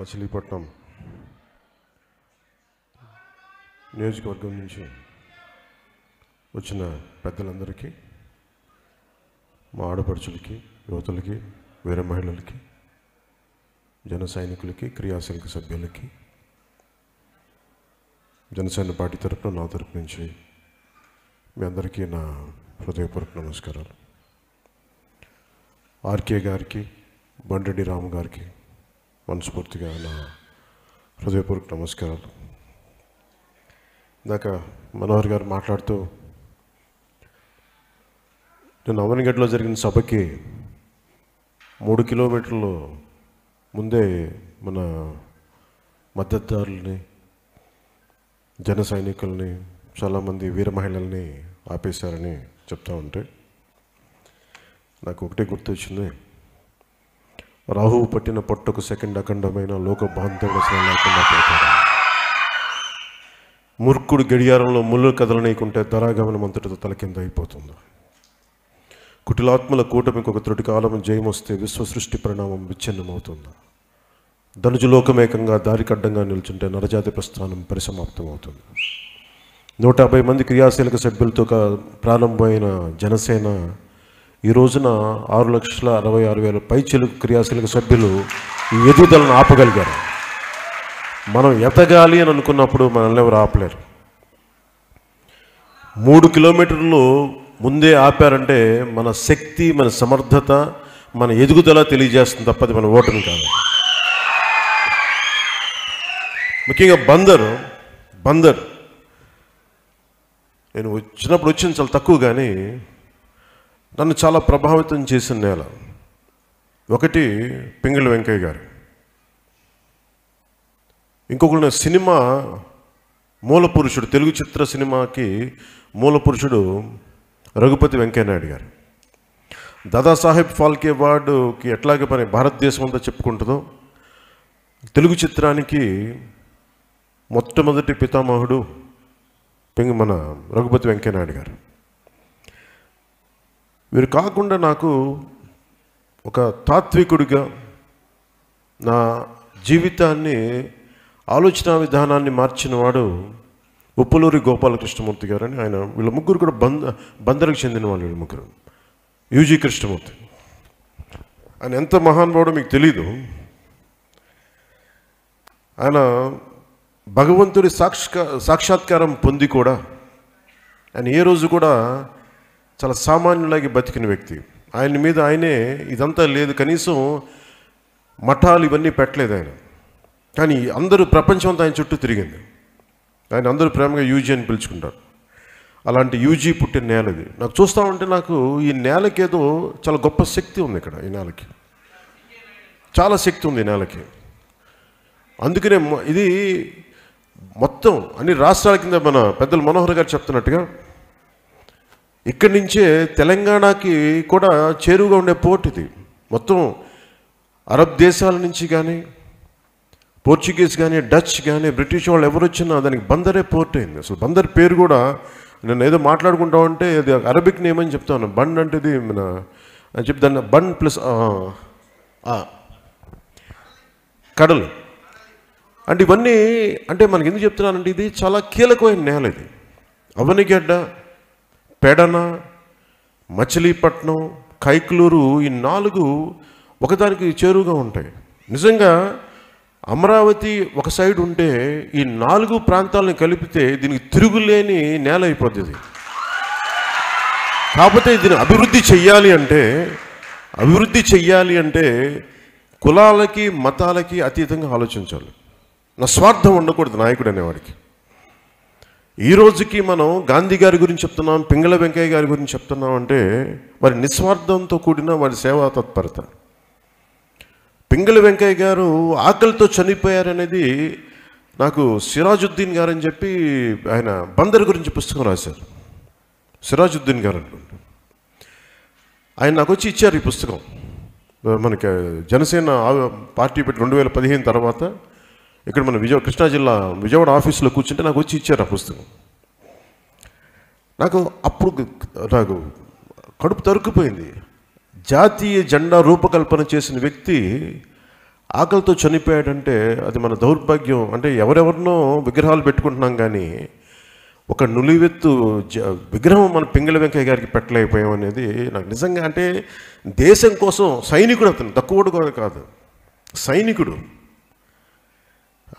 మచిలీపట్నం నియోజకవర్గం నుంచి వచ్చిన పెద్దలందరికీ మా ఆడపడుచులకి యువతలకి వేరే మహిళలకి జన సైనికులకి క్రియాశీలక సభ్యులకి జనసేన పార్టీ తరఫున నా తరపు నుంచి మీ అందరికీ నా హృదయపూర్వక నమస్కారాలు ఆర్కే గారికి బండ్రెడ్డి రామ్ గారికి మనస్ఫూర్తిగా నా హృదయపూర్వక నమస్కారాలు ఇందాక మనోహర్ గారు మాట్లాడుతూ నేను అవనిగడ్లో జరిగిన సభకి మూడు కిలోమీటర్లు ముందే మన మద్దతుదారులని జన సైనికుల్ని చాలామంది వీర మహిళల్ని ఆపేశారని చెప్తా ఉంటే నాకు ఒకటే గుర్తొచ్చింది రాహువు పట్టిన పొట్టకు సెకండ్ అఖండమైన లోక బాంధవుడు మూర్ఖుడు గడియారంలో ముళ్ళు కదలనీయకుంటే ధరాగమనం అంతటితో తలకింద అయిపోతుంది కుటిలాత్మల కూటమికి ఒక త్రుటి కాలం జయం వస్తే విశ్వసృష్టి పరిణామం విచ్ఛిన్నమవుతుంది ధనుజులోకమేకంగా దారికడ్డంగా నిల్చుంటే నరజాతి ప్రస్థానం పరిసమాప్తమవుతుంది నూట యాభై మంది క్రియాశీలక సభ్యులతో ప్రారంభమైన జనసేన ఈ రోజున ఆరు లక్షల అరవై ఆరు వేల పైచలకు క్రియాశీలక సభ్యులు ఈ ఎదుగుదలను ఆపగలిగారు మనం ఎతగాలి అని అనుకున్నప్పుడు మనల్ని ఎవరు ఆపలేరు మూడు కిలోమీటర్లు ముందే ఆపారంటే మన శక్తి మన సమర్థత మన ఎదుగుదల తెలియజేస్తుంది తప్పది మన ఓటమి కాదు ముఖ్యంగా బందర్ బందర్ నేను వచ్చినప్పుడు వచ్చింది చాలా తక్కువ కానీ నన్ను చాలా ప్రభావితం చేసిన నేల ఒకటి పింగళి వెంకయ్య గారు ఇంకొకటి సినిమా మూలపురుషుడు తెలుగు చిత్ర సినిమాకి మూలపురుషుడు రఘుపతి వెంకయ్యనాయుడు గారు దాదాసాహెబ్ ఫాల్కే అవార్డుకి ఎట్లాగే పని భారతదేశం అంతా చెప్పుకుంటుందో తెలుగు చిత్రానికి మొట్టమొదటి పితామహుడు పెంగి మన రఘుపతి వెంకయ్యనాయుడు గారు వీరు కాకుండా నాకు ఒక తాత్వికుడిగా నా జీవితాన్ని ఆలోచన విధానాన్ని మార్చిన వాడు ఉప్పులూరి గోపాలకృష్ణమూర్తి గారు అని ఆయన వీళ్ళ ముగ్గురు కూడా బంద బందరకు చెందిన వాళ్ళు వీళ్ళ ముగ్గురు యూజీ కృష్ణమూర్తి ఆయన ఎంత మహానుభావుడో మీకు తెలీదు ఆయన భగవంతుడి సాక్ష సాక్షాత్కారం పొంది కూడా ఆయన ఏ రోజు కూడా చాలా సామాన్యులాగే బతికిన వ్యక్తి ఆయన మీద ఆయనే ఇదంతా లేదు కనీసం మఠాలు ఇవన్నీ పెట్టలేదు ఆయన కానీ అందరూ ప్రపంచం అంతా ఆయన చుట్టూ తిరిగింది ఆయన అందరూ ప్రేమగా యూజీ అని పిలుచుకుంటారు అలాంటి యూజీ పుట్టిన నేల ఇది నాకు చూస్తూ ఉంటే నాకు ఈ నేలకేదో చాలా గొప్ప శక్తి ఉంది ఇక్కడ ఈ నేలకి చాలా శక్తి ఉంది ఈ నేలకి అందుకనే ఇది మొత్తం అన్ని రాష్ట్రాల కింద మన పెద్దలు మనోహర్ గారు చెప్తున్నట్టుగా ఇక్కడి నుంచే తెలంగాణకి కూడా చేరువుగా ఉండే పోర్ట్ ఇది మొత్తం అరబ్ దేశాల నుంచి కానీ పోర్చుగీస్ కానీ డచ్ కానీ బ్రిటిష్ వాళ్ళు ఎవరు వచ్చినా దానికి బందరే పోర్ట్ అయింది అసలు బందర్ పేరు కూడా నేను ఏదో మాట్లాడుకుంటా ఉంటే అది అరబిక్ నేమ్ అని చెప్తాను బండ్ అంటే ఇది మన చెప్తాను దాన్ని బండ్ ప్లస్ కడలు అంటే ఇవన్నీ అంటే మనకి ఎందుకు చెప్తున్నానంటే ఇది చాలా కీలకమైన నేల ఇది అవనిగడ్డ పెడన మచిలీపట్నం కైక్లూరు ఈ నాలుగు ఒకదానికి చేరువుగా ఉంటాయి నిజంగా అమరావతి ఒక సైడ్ ఉంటే ఈ నాలుగు ప్రాంతాలను కలిపితే దీనికి తిరుగులేని నేల అయిపోతుంది కాకపోతే దీన్ని అభివృద్ధి చెయ్యాలి అంటే అభివృద్ధి చెయ్యాలి అంటే కులాలకి మతాలకి అతీతంగా ఆలోచించాలి నా స్వార్థం ఉండకూడదు నాయకుడు అనేవాడికి ఈ రోజుకి మనం గాంధీ గారి గురించి చెప్తున్నాం పింగళ వెంకయ్య గారి గురించి చెప్తున్నాం అంటే వారి నిస్వార్థంతో కూడిన వారి సేవా తత్పరత పింగళ వెంకయ్య గారు ఆకలితో చనిపోయారనేది నాకు సిరాజుద్దీన్ గారు అని చెప్పి ఆయన బందర్ గురించి పుస్తకం రాశారు సిరాజుద్దీన్ గారు అనుకుంటా ఆయన నాకు వచ్చి ఇచ్చారు ఈ పుస్తకం మనకి జనసేన పార్టీ పెట్టి రెండు వేల పదిహేను తర్వాత ఇక్కడ మన విజయవాడ కృష్ణా జిల్లా విజయవాడ ఆఫీస్లో కూర్చుంటే నాకు వచ్చి ఇచ్చారు ఆ పుస్తకం నాకు అప్పుడు నాకు కడుపు తరుక్కుపోయింది జాతీయ జెండా రూపకల్పన చేసిన వ్యక్తి ఆకలితో చనిపోయాడంటే అది మన దౌర్భాగ్యం అంటే ఎవరెవరినో విగ్రహాలు పెట్టుకుంటున్నాం కానీ ఒక నులివెత్తు జ విగ్రహం మన పింగళ వెంకయ్య గారికి పెట్టలేకపోయాం అనేది నాకు నిజంగా అంటే దేశం కోసం సైనికుడు అతను తక్కువడు కాదు సైనికుడు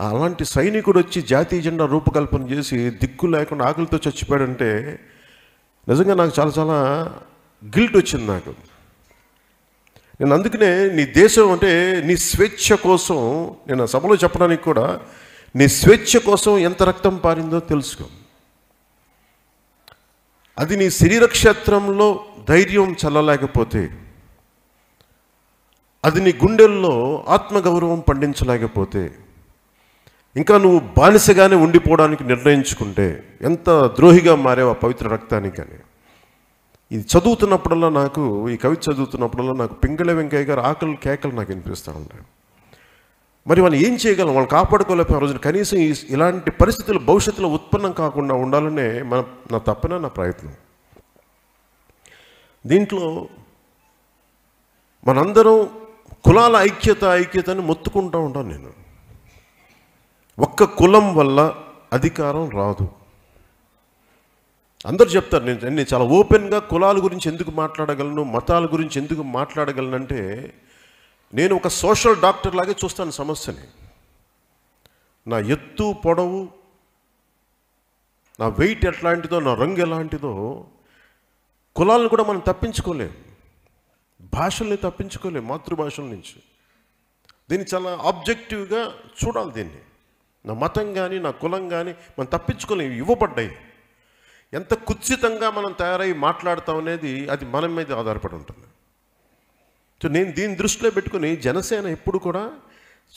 అలాంటి సైనికుడు వచ్చి జాతీయ జెండా రూపకల్పన చేసి దిక్కు లేకుండా ఆకలితో చచ్చిపోయాడంటే నిజంగా నాకు చాలా చాలా గిల్ట్ వచ్చింది నాకు నేను అందుకనే నీ దేశం అంటే నీ స్వేచ్ఛ కోసం నేను సభలో చెప్పడానికి కూడా నీ స్వేచ్ఛ కోసం ఎంత రక్తం పారిందో తెలుసుకో అది నీ శరీర క్షేత్రంలో ధైర్యం చల్లలేకపోతే అది నీ గుండెల్లో ఆత్మగౌరవం పండించలేకపోతే ఇంకా నువ్వు బానిసగానే ఉండిపోవడానికి నిర్ణయించుకుంటే ఎంత ద్రోహిగా మారేవా పవిత్ర రక్తానికి అని ఇది చదువుతున్నప్పుడల్లా నాకు ఈ కవిత చదువుతున్నప్పుడల్లా నాకు పింగళ వెంకయ్య గారు ఆకలి కేకలు నాకు వినిపిస్తూ ఉంటాయి మరి వాళ్ళు ఏం చేయగలం వాళ్ళు కాపాడుకోలేకపోయిన రోజున కనీసం ఇలాంటి పరిస్థితులు భవిష్యత్తులో ఉత్పన్నం కాకుండా ఉండాలనే మన నా తప్పన నా ప్రయత్నం దీంట్లో మనందరం కులాల ఐక్యత ఐక్యతని మొత్తుకుంటూ ఉంటాను నేను ఒక్క కులం వల్ల అధికారం రాదు అందరు చెప్తారు నేను నేను చాలా ఓపెన్గా కులాల గురించి ఎందుకు మాట్లాడగలను మతాల గురించి ఎందుకు మాట్లాడగలను అంటే నేను ఒక సోషల్ డాక్టర్ లాగే చూస్తాను సమస్యని నా ఎత్తు పొడవు నా వెయిట్ ఎట్లాంటిదో నా రంగు ఎలాంటిదో కులాలను కూడా మనం తప్పించుకోలేం భాషల్ని తప్పించుకోలేం మాతృభాషల నుంచి దీన్ని చాలా ఆబ్జెక్టివ్గా చూడాలి దీన్ని నా మతం కానీ నా కులం కానీ మనం తప్పించుకోలేము ఇవ్వబడ్డాయి ఎంత కుత్సితంగా మనం తయారై మాట్లాడతాం అనేది అది మన మీద ఆధారపడి ఉంటుంది సో నేను దీని దృష్టిలో పెట్టుకుని జనసేన ఎప్పుడు కూడా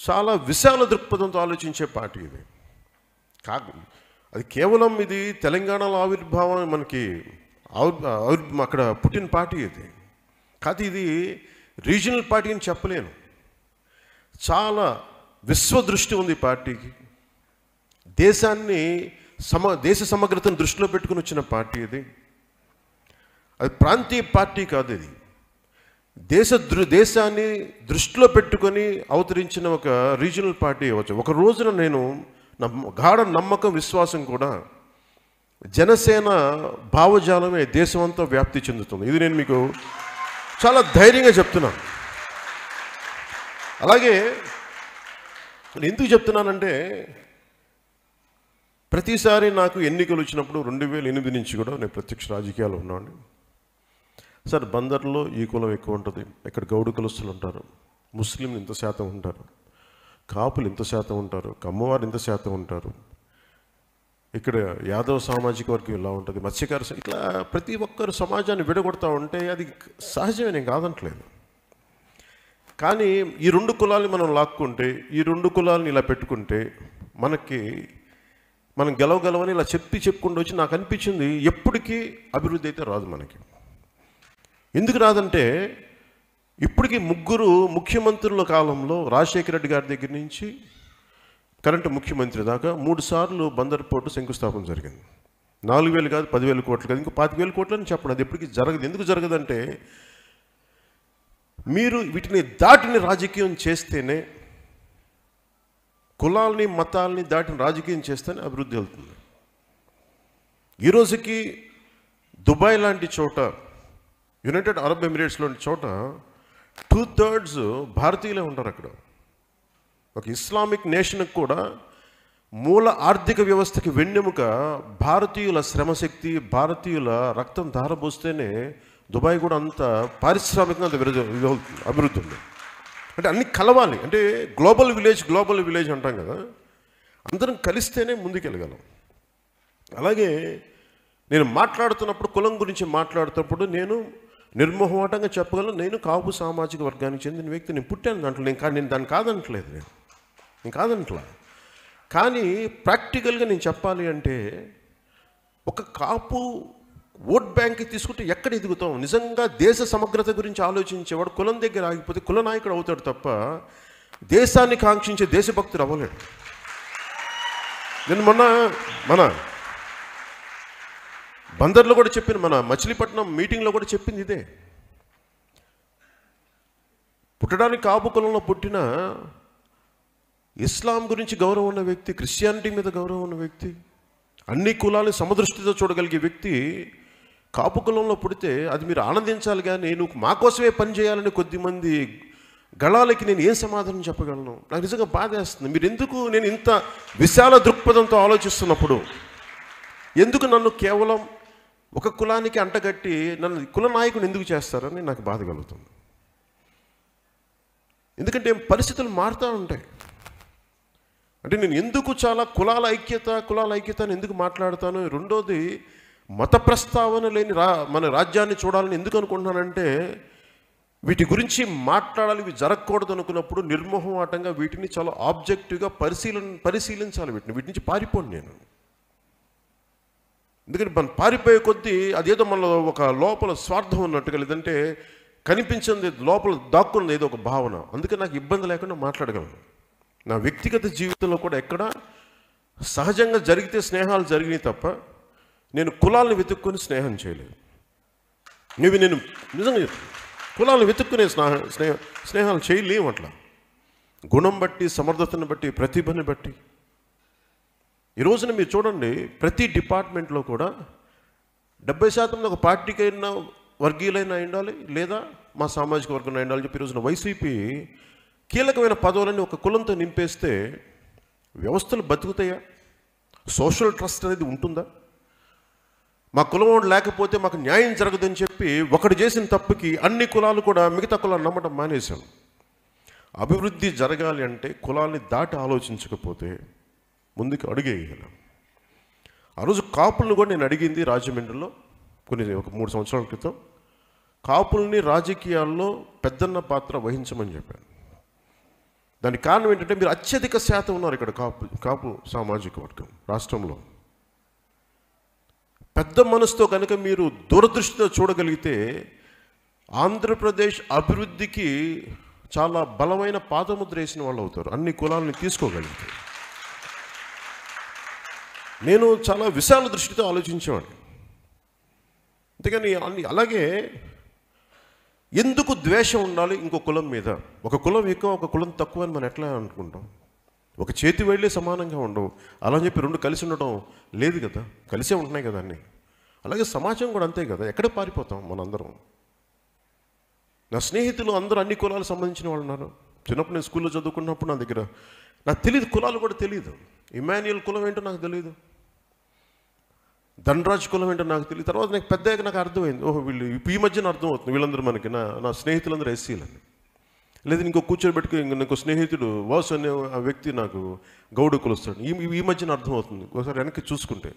చాలా విశాల దృక్పథంతో ఆలోచించే పార్టీ ఇది కాదు అది కేవలం ఇది తెలంగాణలో ఆవిర్భావం మనకి ఆవిర్ అక్కడ పుట్టిన పార్టీ ఇది కాదు ఇది రీజనల్ పార్టీ అని చెప్పలేను చాలా విశ్వదృష్టి ఉంది పార్టీకి దేశాన్ని సమ దేశ సమగ్రతను దృష్టిలో పెట్టుకుని వచ్చిన పార్టీ ఇది అది ప్రాంతీయ పార్టీ కాదు ఇది దేశ దృ దేశాన్ని దృష్టిలో పెట్టుకొని అవతరించిన ఒక రీజనల్ పార్టీ అవ్వచ్చు ఒక రోజున నేను నమ్మ గాఢ నమ్మకం విశ్వాసం కూడా జనసేన భావజాలమే దేశమంతా వ్యాప్తి చెందుతుంది ఇది నేను మీకు చాలా ధైర్యంగా చెప్తున్నాను అలాగే నేను ఎందుకు చెప్తున్నానంటే ప్రతిసారి నాకు ఎన్నికలు వచ్చినప్పుడు రెండు వేల ఎనిమిది నుంచి కూడా నేను ప్రత్యక్ష రాజకీయాలు ఉన్నాను సార్ బందర్లో ఈ కులం ఎక్కువ ఉంటుంది ఇక్కడ గౌడు కులస్తులు ఉంటారు ముస్లింలు ఇంత శాతం ఉంటారు కాపులు ఇంత శాతం ఉంటారు కమ్మవారు ఇంత శాతం ఉంటారు ఇక్కడ యాదవ సామాజిక వర్గం ఇలా ఉంటుంది మత్స్యకార ఇట్లా ప్రతి ఒక్కరు సమాజాన్ని విడగొడతా ఉంటే అది సహజమే నేను కాదంటలేదు కానీ ఈ రెండు కులాలు మనం లాక్కుంటే ఈ రెండు కులాలను ఇలా పెట్టుకుంటే మనకి మనం గెలవగలవని ఇలా చెప్పి చెప్పుకుంటూ వచ్చి నాకు అనిపించింది ఎప్పటికీ అభివృద్ధి అయితే రాదు మనకి ఎందుకు రాదంటే ఇప్పటికీ ముగ్గురు ముఖ్యమంత్రుల కాలంలో రాజశేఖర రెడ్డి గారి దగ్గర నుంచి కరెంటు ముఖ్యమంత్రి దాకా మూడు సార్లు బందర్ పోర్టు శంకుస్థాపన జరిగింది నాలుగు వేలు కాదు పదివేల కోట్లు కాదు ఇంకో పాతి వేలు కోట్లు అని చెప్పడం అది ఎప్పటికీ జరగదు ఎందుకు జరగదంటే మీరు వీటిని దాటిని రాజకీయం చేస్తేనే కులాల్ని మతాల్ని దాటిన రాజకీయం చేస్తేనే అభివృద్ధి వెళ్తుంది ఈరోజుకి దుబాయ్ లాంటి చోట యునైటెడ్ అరబ్ ఎమిరేట్స్ లాంటి చోట టూ థర్డ్స్ భారతీయులే ఉంటారు అక్కడ ఒక ఇస్లామిక్ నేషన్కి కూడా మూల ఆర్థిక వ్యవస్థకి వెన్నెముక భారతీయుల శ్రమశక్తి భారతీయుల రక్తం ధారబోస్తేనే దుబాయ్ కూడా అంత పారిశ్రామికంగా అంత అభివృద్ధి ఉంది అంటే అన్ని కలవాలి అంటే గ్లోబల్ విలేజ్ గ్లోబల్ విలేజ్ అంటాం కదా అందరం కలిస్తేనే ముందుకెళ్ళగలం అలాగే నేను మాట్లాడుతున్నప్పుడు కులం గురించి మాట్లాడుతున్నప్పుడు నేను నిర్మోహమాటంగా చెప్పగలను నేను కాపు సామాజిక వర్గానికి చెందిన వ్యక్తి నేను పుట్టాను దాంట్లో నేను నేను దాన్ని కాదనట్లేదు నేను నేను కాదనట్లా కానీ ప్రాక్టికల్గా నేను చెప్పాలి అంటే ఒక కాపు ఓట్ బ్యాంక్ తీసుకుంటే ఎక్కడ ఎదుగుతాం నిజంగా దేశ సమగ్రత గురించి ఆలోచించేవాడు కులం దగ్గర ఆగిపోతే కుల నాయకుడు అవుతాడు తప్ప దేశాన్ని కాంక్షించే దేశభక్తుడు అవ్వలేడు నేను మొన్న మన బందర్లో కూడా చెప్పింది మన మచిలీపట్నం మీటింగ్లో కూడా చెప్పింది ఇదే పుట్టడానికి కాపు కులంలో పుట్టిన ఇస్లాం గురించి గౌరవం ఉన్న వ్యక్తి క్రిస్టియానిటీ మీద గౌరవం ఉన్న వ్యక్తి అన్ని కులాలను సమదృష్టితో చూడగలిగే వ్యక్తి కాపు కులంలో పుడితే అది మీరు ఆనందించాలి కానీ నువ్వు మా కోసమే పని చేయాలని కొద్దిమంది గళాలకి నేను ఏం సమాధానం చెప్పగలను నాకు నిజంగా వేస్తుంది మీరు ఎందుకు నేను ఇంత విశాల దృక్పథంతో ఆలోచిస్తున్నప్పుడు ఎందుకు నన్ను కేవలం ఒక కులానికి అంటగట్టి నన్ను కుల నాయకుని ఎందుకు చేస్తారని నాకు బాధ కలుగుతుంది ఎందుకంటే పరిస్థితులు మారుతూ ఉంటాయి అంటే నేను ఎందుకు చాలా కులాల ఐక్యత కులాల ఐక్యత ఎందుకు మాట్లాడతాను రెండోది మత ప్రస్తావన లేని రా మన రాజ్యాన్ని చూడాలని ఎందుకు అనుకుంటున్నానంటే వీటి గురించి మాట్లాడాలి ఇవి జరగకూడదు అనుకున్నప్పుడు నిర్మోహమాటంగా వీటిని చాలా ఆబ్జెక్టివ్గా పరిశీలన పరిశీలించాలి వీటిని వీటి నుంచి పారిపోండి నేను ఎందుకంటే మనం పారిపోయే కొద్దీ అదేదో మనలో ఒక లోపల స్వార్థం ఉన్నట్టుగా లేదంటే కనిపించింది లోపల దాక్కున్నది ఏదో ఒక భావన అందుకే నాకు ఇబ్బంది లేకుండా మాట్లాడగలను నా వ్యక్తిగత జీవితంలో కూడా ఎక్కడ సహజంగా జరిగితే స్నేహాలు జరిగినాయి తప్ప నేను కులాలను వెతుక్కుని స్నేహం చేయలేదు నువ్వు నేను నిజంగా కులాలను వెతుక్కునే స్నేహ స్నేహ స్నేహాలు చేయలేము అట్లా గుణం బట్టి సమర్థతను బట్టి ప్రతిభను బట్టి ఈరోజున మీరు చూడండి ప్రతి డిపార్ట్మెంట్లో కూడా డెబ్బై శాతం ఒక పార్టీకి అయినా వర్గీయులైనా ఉండాలి లేదా మా సామాజిక వర్గం ఉండాలి చెప్పి రోజున వైసీపీ కీలకమైన పదవులని ఒక కులంతో నింపేస్తే వ్యవస్థలు బతుకుతాయా సోషల్ ట్రస్ట్ అనేది ఉంటుందా మా కులం లేకపోతే మాకు న్యాయం జరగదని చెప్పి ఒకడు చేసిన తప్పుకి అన్ని కులాలు కూడా మిగతా కులాలు నమ్మటం మానేశాం అభివృద్ధి జరగాలి అంటే కులాన్ని దాటి ఆలోచించకపోతే ముందుకు అడుగేయగలం ఆ రోజు కాపులను కూడా నేను అడిగింది రాజమండ్రిలో కొన్ని ఒక మూడు సంవత్సరాల క్రితం కాపుల్ని రాజకీయాల్లో పెద్దన్న పాత్ర వహించమని చెప్పాను దానికి కారణం ఏంటంటే మీరు అత్యధిక శాతం ఉన్నారు ఇక్కడ కాపు కాపు సామాజిక వర్గం రాష్ట్రంలో పెద్ద మనసుతో కనుక మీరు దూరదృష్టితో చూడగలిగితే ఆంధ్రప్రదేశ్ అభివృద్ధికి చాలా బలమైన పాదముద్ర వేసిన వాళ్ళు అవుతారు అన్ని కులాలని తీసుకోగలిగితే నేను చాలా విశాల దృష్టితో ఆలోచించేవాడిని అంతేకాని అన్ని అలాగే ఎందుకు ద్వేషం ఉండాలి ఇంకో కులం మీద ఒక కులం ఎక్కువ ఒక కులం తక్కువ అని మనం ఎట్లా అనుకుంటాం ఒక చేతి వేళ్ళే సమానంగా ఉండవు అలా చెప్పి రెండు కలిసి ఉండటం లేదు కదా కలిసే ఉంటున్నాయి కదా అన్నీ అలాగే సమాజం కూడా అంతే కదా ఎక్కడ పారిపోతాం మనందరం నా స్నేహితులు అందరూ అన్ని కులాలకు సంబంధించిన వాళ్ళు ఉన్నారు చిన్నప్పుడు నేను స్కూల్లో చదువుకున్నప్పుడు నా దగ్గర నాకు తెలియదు కులాలు కూడా తెలియదు ఇమాన్యుయల్ కులం ఏంటో నాకు తెలియదు ధనరాజ్ కులం ఏంటో నాకు తెలియదు తర్వాత నాకు పెద్దగా నాకు అర్థమైంది ఓహో వీళ్ళు ఈ మధ్యన అర్థమవుతుంది వీళ్ళందరూ మనకి నా నా స్నేహితులందరూ ఎస్సీలని లేదా ఇంకో కూర్చోబెట్టుకు ఇంకొక స్నేహితుడు వాసు అనే ఆ వ్యక్తి నాకు గౌడు కొలుస్తాడు ఈ ఈ మధ్యన అర్థమవుతుంది ఒకసారి వెనక్కి చూసుకుంటే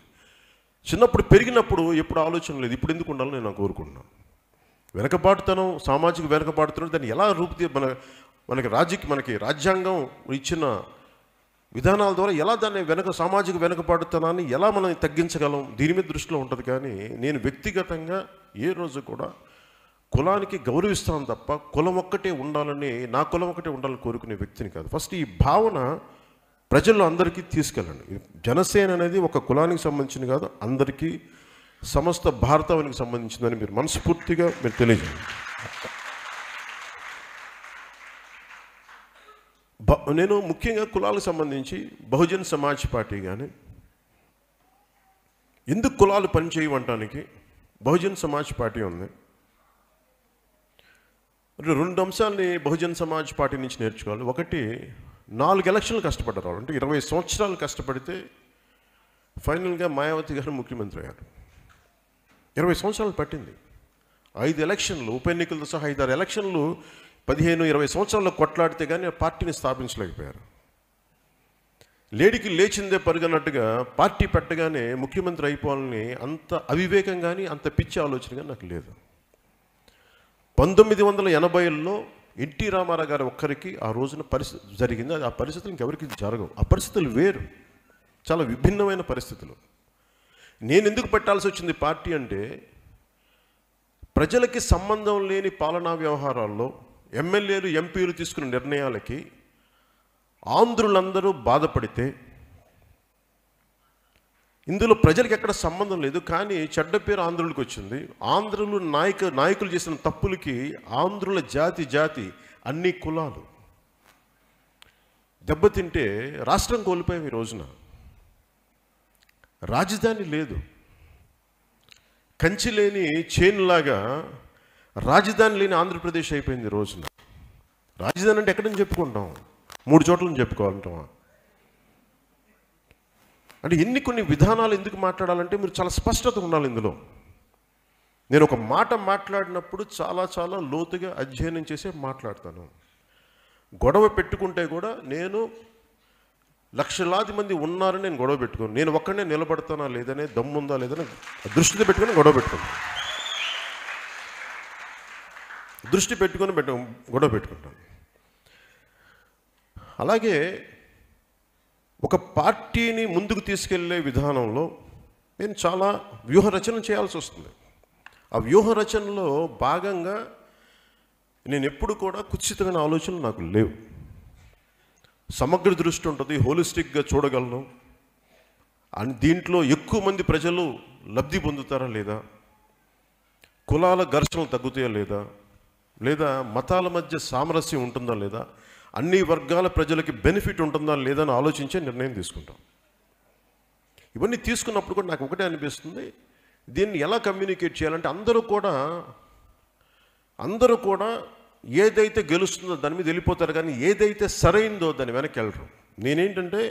చిన్నప్పుడు పెరిగినప్పుడు ఎప్పుడు ఆలోచన లేదు ఇప్పుడు ఎందుకు ఉండాలని నేను కోరుకుంటున్నాను వెనకబాటుతనం సామాజిక వెనకబాటుతనం దాన్ని ఎలా రూపుది మన మనకి రాజ్యకి మనకి రాజ్యాంగం ఇచ్చిన విధానాల ద్వారా ఎలా దాన్ని వెనక సామాజిక వెనకబాటుతనాన్ని ఎలా మనం తగ్గించగలం దీని మీద దృష్టిలో ఉంటుంది కానీ నేను వ్యక్తిగతంగా ఏ రోజు కూడా కులానికి గౌరవిస్తాను తప్ప కులం ఒక్కటే ఉండాలని నా కులం ఒక్కటే ఉండాలని కోరుకునే వ్యక్తిని కాదు ఫస్ట్ ఈ భావన ప్రజల్లో అందరికీ తీసుకెళ్ళండి జనసేన అనేది ఒక కులానికి సంబంధించింది కాదు అందరికీ సమస్త భారతానికి సంబంధించిందని మీరు మనస్ఫూర్తిగా మీరు తెలియజేయండి నేను ముఖ్యంగా కులాలకు సంబంధించి బహుజన్ సమాజ్ పార్టీ కానీ ఎందుకు కులాలు పనిచేయమంటానికి బహుజన్ సమాజ్ పార్టీ ఉంది రెండు అంశాలని బహుజన్ సమాజ్ పార్టీ నుంచి నేర్చుకోవాలి ఒకటి నాలుగు ఎలక్షన్లు కష్టపడ్డారు అంటే ఇరవై సంవత్సరాలు కష్టపడితే ఫైనల్గా మాయావతి గారు ముఖ్యమంత్రి అయ్యారు ఇరవై సంవత్సరాలు పట్టింది ఐదు ఎలక్షన్లు ఉప ఎన్నికలతో సహా ఐదారు ఎలక్షన్లు పదిహేను ఇరవై సంవత్సరాల్లో కొట్లాడితే కానీ పార్టీని స్థాపించలేకపోయారు లేడికి లేచిందే పరుగన్నట్టుగా పార్టీ పెట్టగానే ముఖ్యమంత్రి అయిపోవాలని అంత అవివేకం కానీ అంత పిచ్చి ఆలోచన కానీ నాకు లేదు పంతొమ్మిది వందల ఎనభైలో ఎన్టీ రామారావు గారు ఒక్కరికి ఆ రోజున పరిస్థితి జరిగింది ఆ పరిస్థితులు ఇంకెవరికి జరగవు ఆ పరిస్థితులు వేరు చాలా విభిన్నమైన పరిస్థితులు నేను ఎందుకు పెట్టాల్సి వచ్చింది పార్టీ అంటే ప్రజలకి సంబంధం లేని పాలనా వ్యవహారాల్లో ఎమ్మెల్యేలు ఎంపీలు తీసుకున్న నిర్ణయాలకి ఆంధ్రులందరూ బాధపడితే ఇందులో ప్రజలకు ఎక్కడ సంబంధం లేదు కానీ చెడ్డ పేరు ఆంధ్రులకు వచ్చింది ఆంధ్రులు నాయక నాయకులు చేసిన తప్పులకి ఆంధ్రుల జాతి జాతి అన్ని కులాలు దెబ్బతింటే రాష్ట్రం కోల్పోయాం ఈ రోజున రాజధాని లేదు కంచి లేని చేనులాగా రాజధాని లేని ఆంధ్రప్రదేశ్ అయిపోయింది రోజున రాజధాని అంటే ఎక్కడని చెప్పుకుంటాం మూడు చోట్లని చెప్పుకోవాలంటామా అంటే ఎన్ని కొన్ని విధానాలు ఎందుకు మాట్లాడాలంటే మీరు చాలా స్పష్టత ఉండాలి ఇందులో నేను ఒక మాట మాట్లాడినప్పుడు చాలా చాలా లోతుగా అధ్యయనం చేసే మాట్లాడతాను గొడవ పెట్టుకుంటే కూడా నేను లక్షలాది మంది ఉన్నారని నేను గొడవ పెట్టుకోను నేను ఒక్కడనే నిలబడతానా లేదనే దమ్ముందా లేదని దృష్టితో పెట్టుకొని గొడవ పెట్టుకున్నాను దృష్టి పెట్టుకొని పెట్ట గొడవ పెట్టుకుంటాను అలాగే ఒక పార్టీని ముందుకు తీసుకెళ్లే విధానంలో నేను చాలా వ్యూహరచన చేయాల్సి వస్తుంది ఆ వ్యూహరచనలో భాగంగా నేను ఎప్పుడు కూడా కుచితమైన ఆలోచనలు నాకు లేవు సమగ్ర దృష్టి ఉంటుంది హోలిస్టిక్గా చూడగలను అని దీంట్లో ఎక్కువ మంది ప్రజలు లబ్ధి పొందుతారా లేదా కులాల ఘర్షణలు తగ్గుతాయా లేదా లేదా మతాల మధ్య సామరస్యం ఉంటుందా లేదా అన్ని వర్గాల ప్రజలకి బెనిఫిట్ ఉంటుందా లేదని ఆలోచించే నిర్ణయం తీసుకుంటాం ఇవన్నీ తీసుకున్నప్పుడు కూడా నాకు ఒకటే అనిపిస్తుంది దీన్ని ఎలా కమ్యూనికేట్ చేయాలంటే అందరూ కూడా అందరూ కూడా ఏదైతే గెలుస్తుందో దాని మీద వెళ్ళిపోతారు కానీ ఏదైతే సరైందో దాని వెనక్కి వెళ్ళరు నేనేంటంటే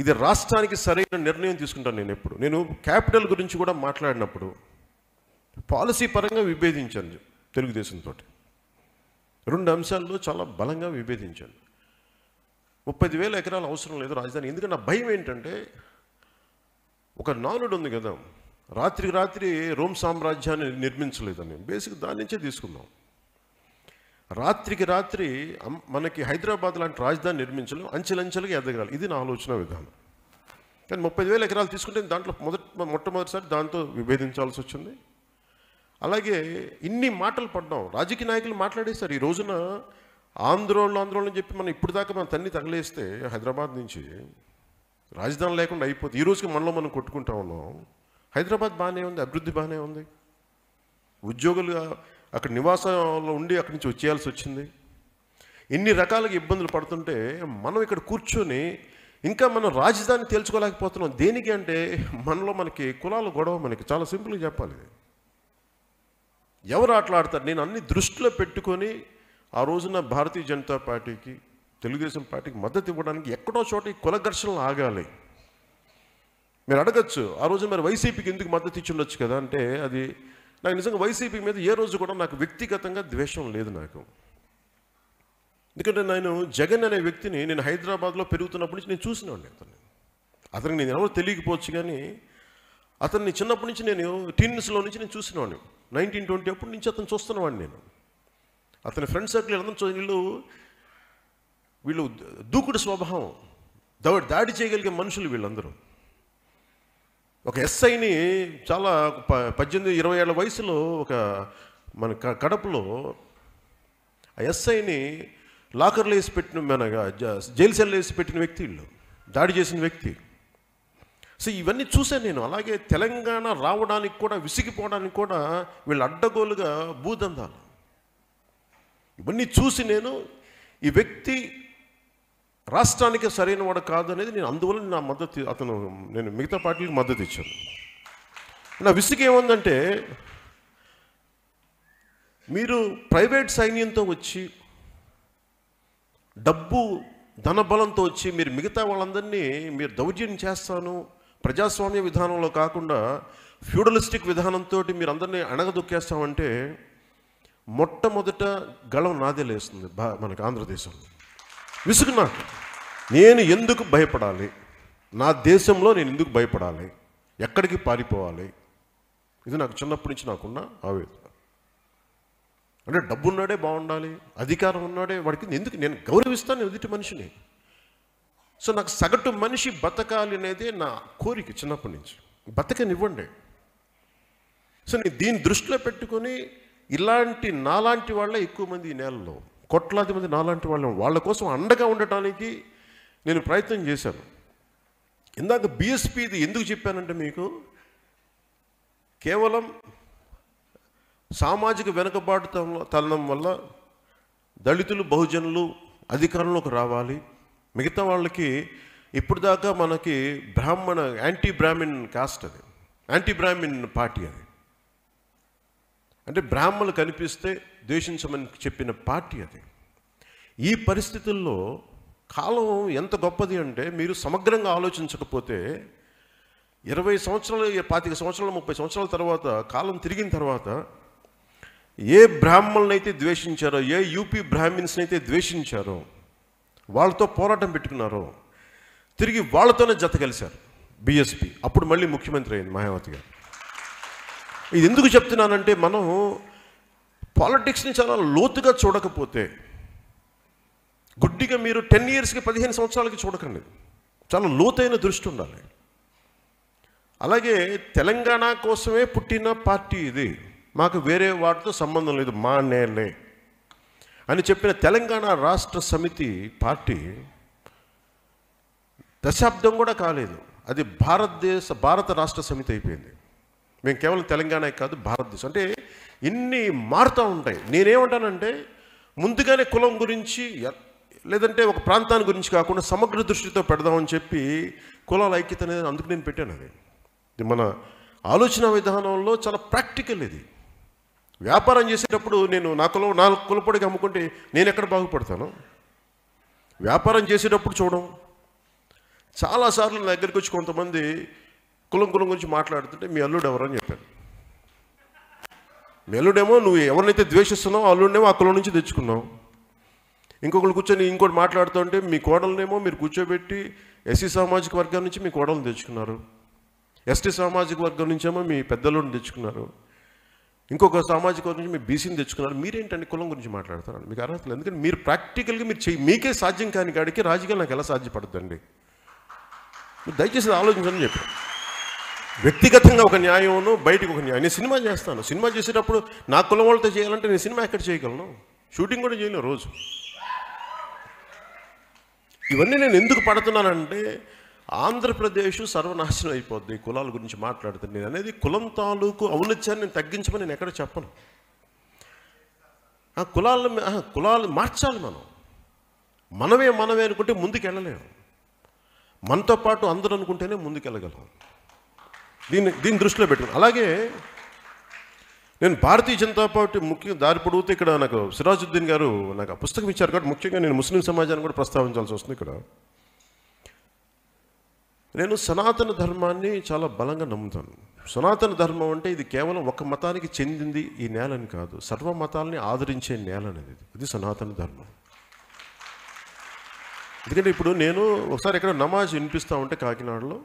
ఇది రాష్ట్రానికి సరైన నిర్ణయం తీసుకుంటాను నేను ఎప్పుడు నేను క్యాపిటల్ గురించి కూడా మాట్లాడినప్పుడు పాలసీ పరంగా విభేదించాను తెలుగుదేశంతో రెండు అంశాల్లో చాలా బలంగా విభేదించాను ముప్పై వేల ఎకరాలు అవసరం లేదు రాజధాని ఎందుకంటే నా భయం ఏంటంటే ఒక నానుడు ఉంది కదా రాత్రికి రాత్రి రోమ్ సామ్రాజ్యాన్ని నిర్మించలేదు మేము బేసిక్ దాని నుంచే తీసుకుందాం రాత్రికి రాత్రి మనకి హైదరాబాద్ లాంటి రాజధాని నిర్మించలేం అంచెలంచెలుగా ఎదగాలి ఇది నా ఆలోచన విధానం కానీ ముప్పై వేల ఎకరాలు తీసుకుంటే దాంట్లో మొదట మొట్టమొదటిసారి దాంతో విభేదించాల్సి వచ్చింది అలాగే ఇన్ని మాటలు పడ్డాం రాజకీయ నాయకులు మాట్లాడేశారు ఈ రోజున ఆంధ్రోళ్ళు ఆందోళన చెప్పి మనం ఇప్పుడు దాకా మన తన్ని తగలేస్తే హైదరాబాద్ నుంచి రాజధాని లేకుండా అయిపోతుంది ఈ రోజుకి మనలో మనం కొట్టుకుంటా ఉన్నాం హైదరాబాద్ బాగానే ఉంది అభివృద్ధి బాగానే ఉంది ఉద్యోగులుగా అక్కడ నివాసంలో ఉండి అక్కడి నుంచి వచ్చేయాల్సి వచ్చింది ఇన్ని రకాలుగా ఇబ్బందులు పడుతుంటే మనం ఇక్కడ కూర్చొని ఇంకా మనం రాజధాని తేల్చుకోలేకపోతున్నాం దేనికి అంటే మనలో మనకి కులాల గొడవ మనకి చాలా సింపుల్గా చెప్పాలి ఎవరు ఆటలాడతారు నేను అన్ని దృష్టిలో పెట్టుకొని ఆ రోజున భారతీయ జనతా పార్టీకి తెలుగుదేశం పార్టీకి మద్దతు ఇవ్వడానికి ఎక్కడో చోట ఈ కుల ఘర్షణలు ఆగాలి మీరు అడగచ్చు ఆ రోజు మరి వైసీపీకి ఎందుకు మద్దతు ఇచ్చి ఉండొచ్చు కదా అంటే అది నాకు నిజంగా వైసీపీ మీద ఏ రోజు కూడా నాకు వ్యక్తిగతంగా ద్వేషం లేదు నాకు ఎందుకంటే నేను జగన్ అనే వ్యక్తిని నేను హైదరాబాద్లో పెరుగుతున్నప్పటి నుంచి నేను చూసిన అతను అతనికి నేను ఎవరో తెలియకపోవచ్చు కానీ అతన్ని చిన్నప్పటి నుంచి నేను టీన్స్లో నుంచి నేను చూసినవాడిని నైన్టీన్ ట్వంటీ అప్పటి నుంచి అతను చూస్తున్నవాడిని నేను అతని ఫ్రెండ్ సర్కిల్ అందరం వీళ్ళు వీళ్ళు దూకుడు స్వభావం దౌ దాడి చేయగలిగే మనుషులు వీళ్ళందరూ ఒక ఎస్ఐని చాలా పద్దెనిమిది ఇరవై ఏళ్ళ వయసులో ఒక మన కడపలో ఆ ఎస్ఐని లాకర్లో వేసి పెట్టిన మన జైలు సెల్లో వేసి పెట్టిన వ్యక్తి వీళ్ళు దాడి చేసిన వ్యక్తి సో ఇవన్నీ చూశాను నేను అలాగే తెలంగాణ రావడానికి కూడా విసిగిపోవడానికి కూడా వీళ్ళు అడ్డగోలుగా భూదందాలు ఇవన్నీ చూసి నేను ఈ వ్యక్తి రాష్ట్రానికి సరైన వాడు కాదు అనేది నేను అందువల్ల నా మద్దతు అతను నేను మిగతా పార్టీలకు మద్దతు ఇచ్చాను నా విసుగు ఏముందంటే మీరు ప్రైవేట్ సైన్యంతో వచ్చి డబ్బు ధనబలంతో వచ్చి మీరు మిగతా వాళ్ళందరినీ మీరు దౌర్జన్యం చేస్తాను ప్రజాస్వామ్య విధానంలో కాకుండా ఫ్యూడలిస్టిక్ విధానంతో మీరు అందరినీ అణగదొక్కేస్తామంటే మొట్టమొదట గళం నాదే లేస్తుంది బా మనకు ఆంధ్రదేశంలో విసుగు నాకు నేను ఎందుకు భయపడాలి నా దేశంలో నేను ఎందుకు భయపడాలి ఎక్కడికి పారిపోవాలి ఇది నాకు చిన్నప్పటి నుంచి నాకున్న ఆవేదన అంటే డబ్బున్నాడే బాగుండాలి అధికారం ఉన్నాడే వాడికి ఎందుకు నేను గౌరవిస్తాను ఎదుటి మనిషిని సో నాకు సగటు మనిషి బతకాలి అనేది నా కోరిక చిన్నప్పటి నుంచి బతకనివ్వండి సో నేను దీని దృష్టిలో పెట్టుకొని ఇలాంటి నాలాంటి వాళ్ళే ఎక్కువ మంది నేలలో కొట్లాది మంది నాలాంటి వాళ్ళు వాళ్ళ కోసం అండగా ఉండటానికి నేను ప్రయత్నం చేశాను ఇందాక బీఎస్పీది ఎందుకు చెప్పానంటే మీకు కేవలం సామాజిక వెనుకబాటు తనం వల్ల దళితులు బహుజనులు అధికారంలోకి రావాలి మిగతా వాళ్ళకి ఇప్పుడు దాకా మనకి బ్రాహ్మణ యాంటీ బ్రాహ్మిన్ కాస్ట్ అది యాంటీ బ్రాహ్మిన్ పార్టీ అది అంటే బ్రాహ్మణులు కనిపిస్తే ద్వేషించమని చెప్పిన పార్టీ అది ఈ పరిస్థితుల్లో కాలం ఎంత గొప్పది అంటే మీరు సమగ్రంగా ఆలోచించకపోతే ఇరవై సంవత్సరాలు పాతిక సంవత్సరాలు ముప్పై సంవత్సరాల తర్వాత కాలం తిరిగిన తర్వాత ఏ బ్రాహ్మణులనైతే ద్వేషించారో ఏ యూపీ బ్రాహ్మిన్స్ని అయితే ద్వేషించారో వాళ్ళతో పోరాటం పెట్టుకున్నారు తిరిగి వాళ్ళతోనే జత కలిశారు బీఎస్పీ అప్పుడు మళ్ళీ ముఖ్యమంత్రి అయింది మాయావతి గారు ఇది ఎందుకు చెప్తున్నానంటే మనం పాలిటిక్స్ని చాలా లోతుగా చూడకపోతే గుడ్డిగా మీరు టెన్ ఇయర్స్కి పదిహేను సంవత్సరాలకి చూడకండి చాలా లోతైన దృష్టి ఉండాలి అలాగే తెలంగాణ కోసమే పుట్టిన పార్టీ ఇది మాకు వేరే వాటితో సంబంధం లేదు మా నేలే అని చెప్పిన తెలంగాణ రాష్ట్ర సమితి పార్టీ దశాబ్దం కూడా కాలేదు అది భారతదేశ భారత రాష్ట్ర సమితి అయిపోయింది మేము కేవలం తెలంగాణ కాదు భారతదేశం అంటే ఇన్ని మారుతూ ఉంటాయి నేనేమంటానంటే ముందుగానే కులం గురించి లేదంటే ఒక ప్రాంతాన్ని గురించి కాకుండా సమగ్ర దృష్టితో పెడదామని చెప్పి కులాల ఐక్యత అనేది అందుకు నేను పెట్టాను అది మన ఆలోచన విధానంలో చాలా ప్రాక్టికల్ ఇది వ్యాపారం చేసేటప్పుడు నేను నా కులం నా కులపడికి అమ్ముకుంటే నేను ఎక్కడ బాగుపడతాను వ్యాపారం చేసేటప్పుడు చూడం చాలాసార్లు నా దగ్గరికి వచ్చి కొంతమంది కులం కులం గురించి మాట్లాడుతుంటే మీ అల్లుడు ఎవరని చెప్పాను మీ అల్లుడేమో నువ్వు ఎవరినైతే ద్వేషిస్తున్నావు అల్లుడేమో ఆ కులం నుంచి తెచ్చుకున్నావు ఇంకొకరు కూర్చొని ఇంకోటి మాట్లాడుతూ ఉంటే మీ కోడలనేమో మీరు కూర్చోబెట్టి ఎస్సీ సామాజిక వర్గం నుంచి మీ కోడలను తెచ్చుకున్నారు ఎస్టీ సామాజిక వర్గం నుంచేమో మీ పెద్దలను తెచ్చుకున్నారు ఇంకొక సామాజిక వర్గం మీరు బీసీని తెచ్చుకున్నారు మీరేంటండి కులం గురించి మాట్లాడతారు మీకు అర్హత లేదు ఎందుకంటే మీరు ప్రాక్టికల్గా మీరు చేయి మీకే సాధ్యం కాని కాడికి రాజకీయాలు నాకు ఎలా సాధ్యపడుతుందండి మీరు దయచేసి ఆలోచించాలని చెప్పి వ్యక్తిగతంగా ఒక న్యాయమును బయటకు ఒక న్యాయం నేను సినిమా చేస్తాను సినిమా చేసేటప్పుడు నా కులం వాళ్ళతో చేయాలంటే నేను సినిమా ఎక్కడ చేయగలను షూటింగ్ కూడా చేయలేను రోజు ఇవన్నీ నేను ఎందుకు పడుతున్నానంటే ఆంధ్రప్రదేశ్ సర్వనాశనం అయిపోద్ది కులాల గురించి మాట్లాడుతుంది నేను అనేది కులం తాలూకు ఔన్నత్యాన్ని నేను తగ్గించమని నేను ఎక్కడ చెప్పను ఆ కులాలను కులాలు మార్చాలి మనం మనమే మనమే అనుకుంటే ముందుకెళ్ళలేము మనతో పాటు అందరూ అనుకుంటేనే ముందుకెళ్ళగలం దీన్ని దీన్ని దృష్టిలో పెట్టుకుని అలాగే నేను భారతీయ జనతా పార్టీ ముఖ్యంగా దారి పొడిగితే ఇక్కడ నాకు సిరాజుద్దీన్ గారు నాకు ఆ పుస్తకం ఇచ్చారు కాబట్టి ముఖ్యంగా నేను ముస్లిం సమాజాన్ని కూడా ప్రస్తావించాల్సి వస్తుంది ఇక్కడ నేను సనాతన ధర్మాన్ని చాలా బలంగా నమ్ముతాను సనాతన ధర్మం అంటే ఇది కేవలం ఒక మతానికి చెందింది ఈ నేలని కాదు సర్వ మతాలని ఆదరించే నేల అనేది ఇది సనాతన ధర్మం ఎందుకంటే ఇప్పుడు నేను ఒకసారి ఎక్కడ నమాజ్ వినిపిస్తూ ఉంటే కాకినాడలో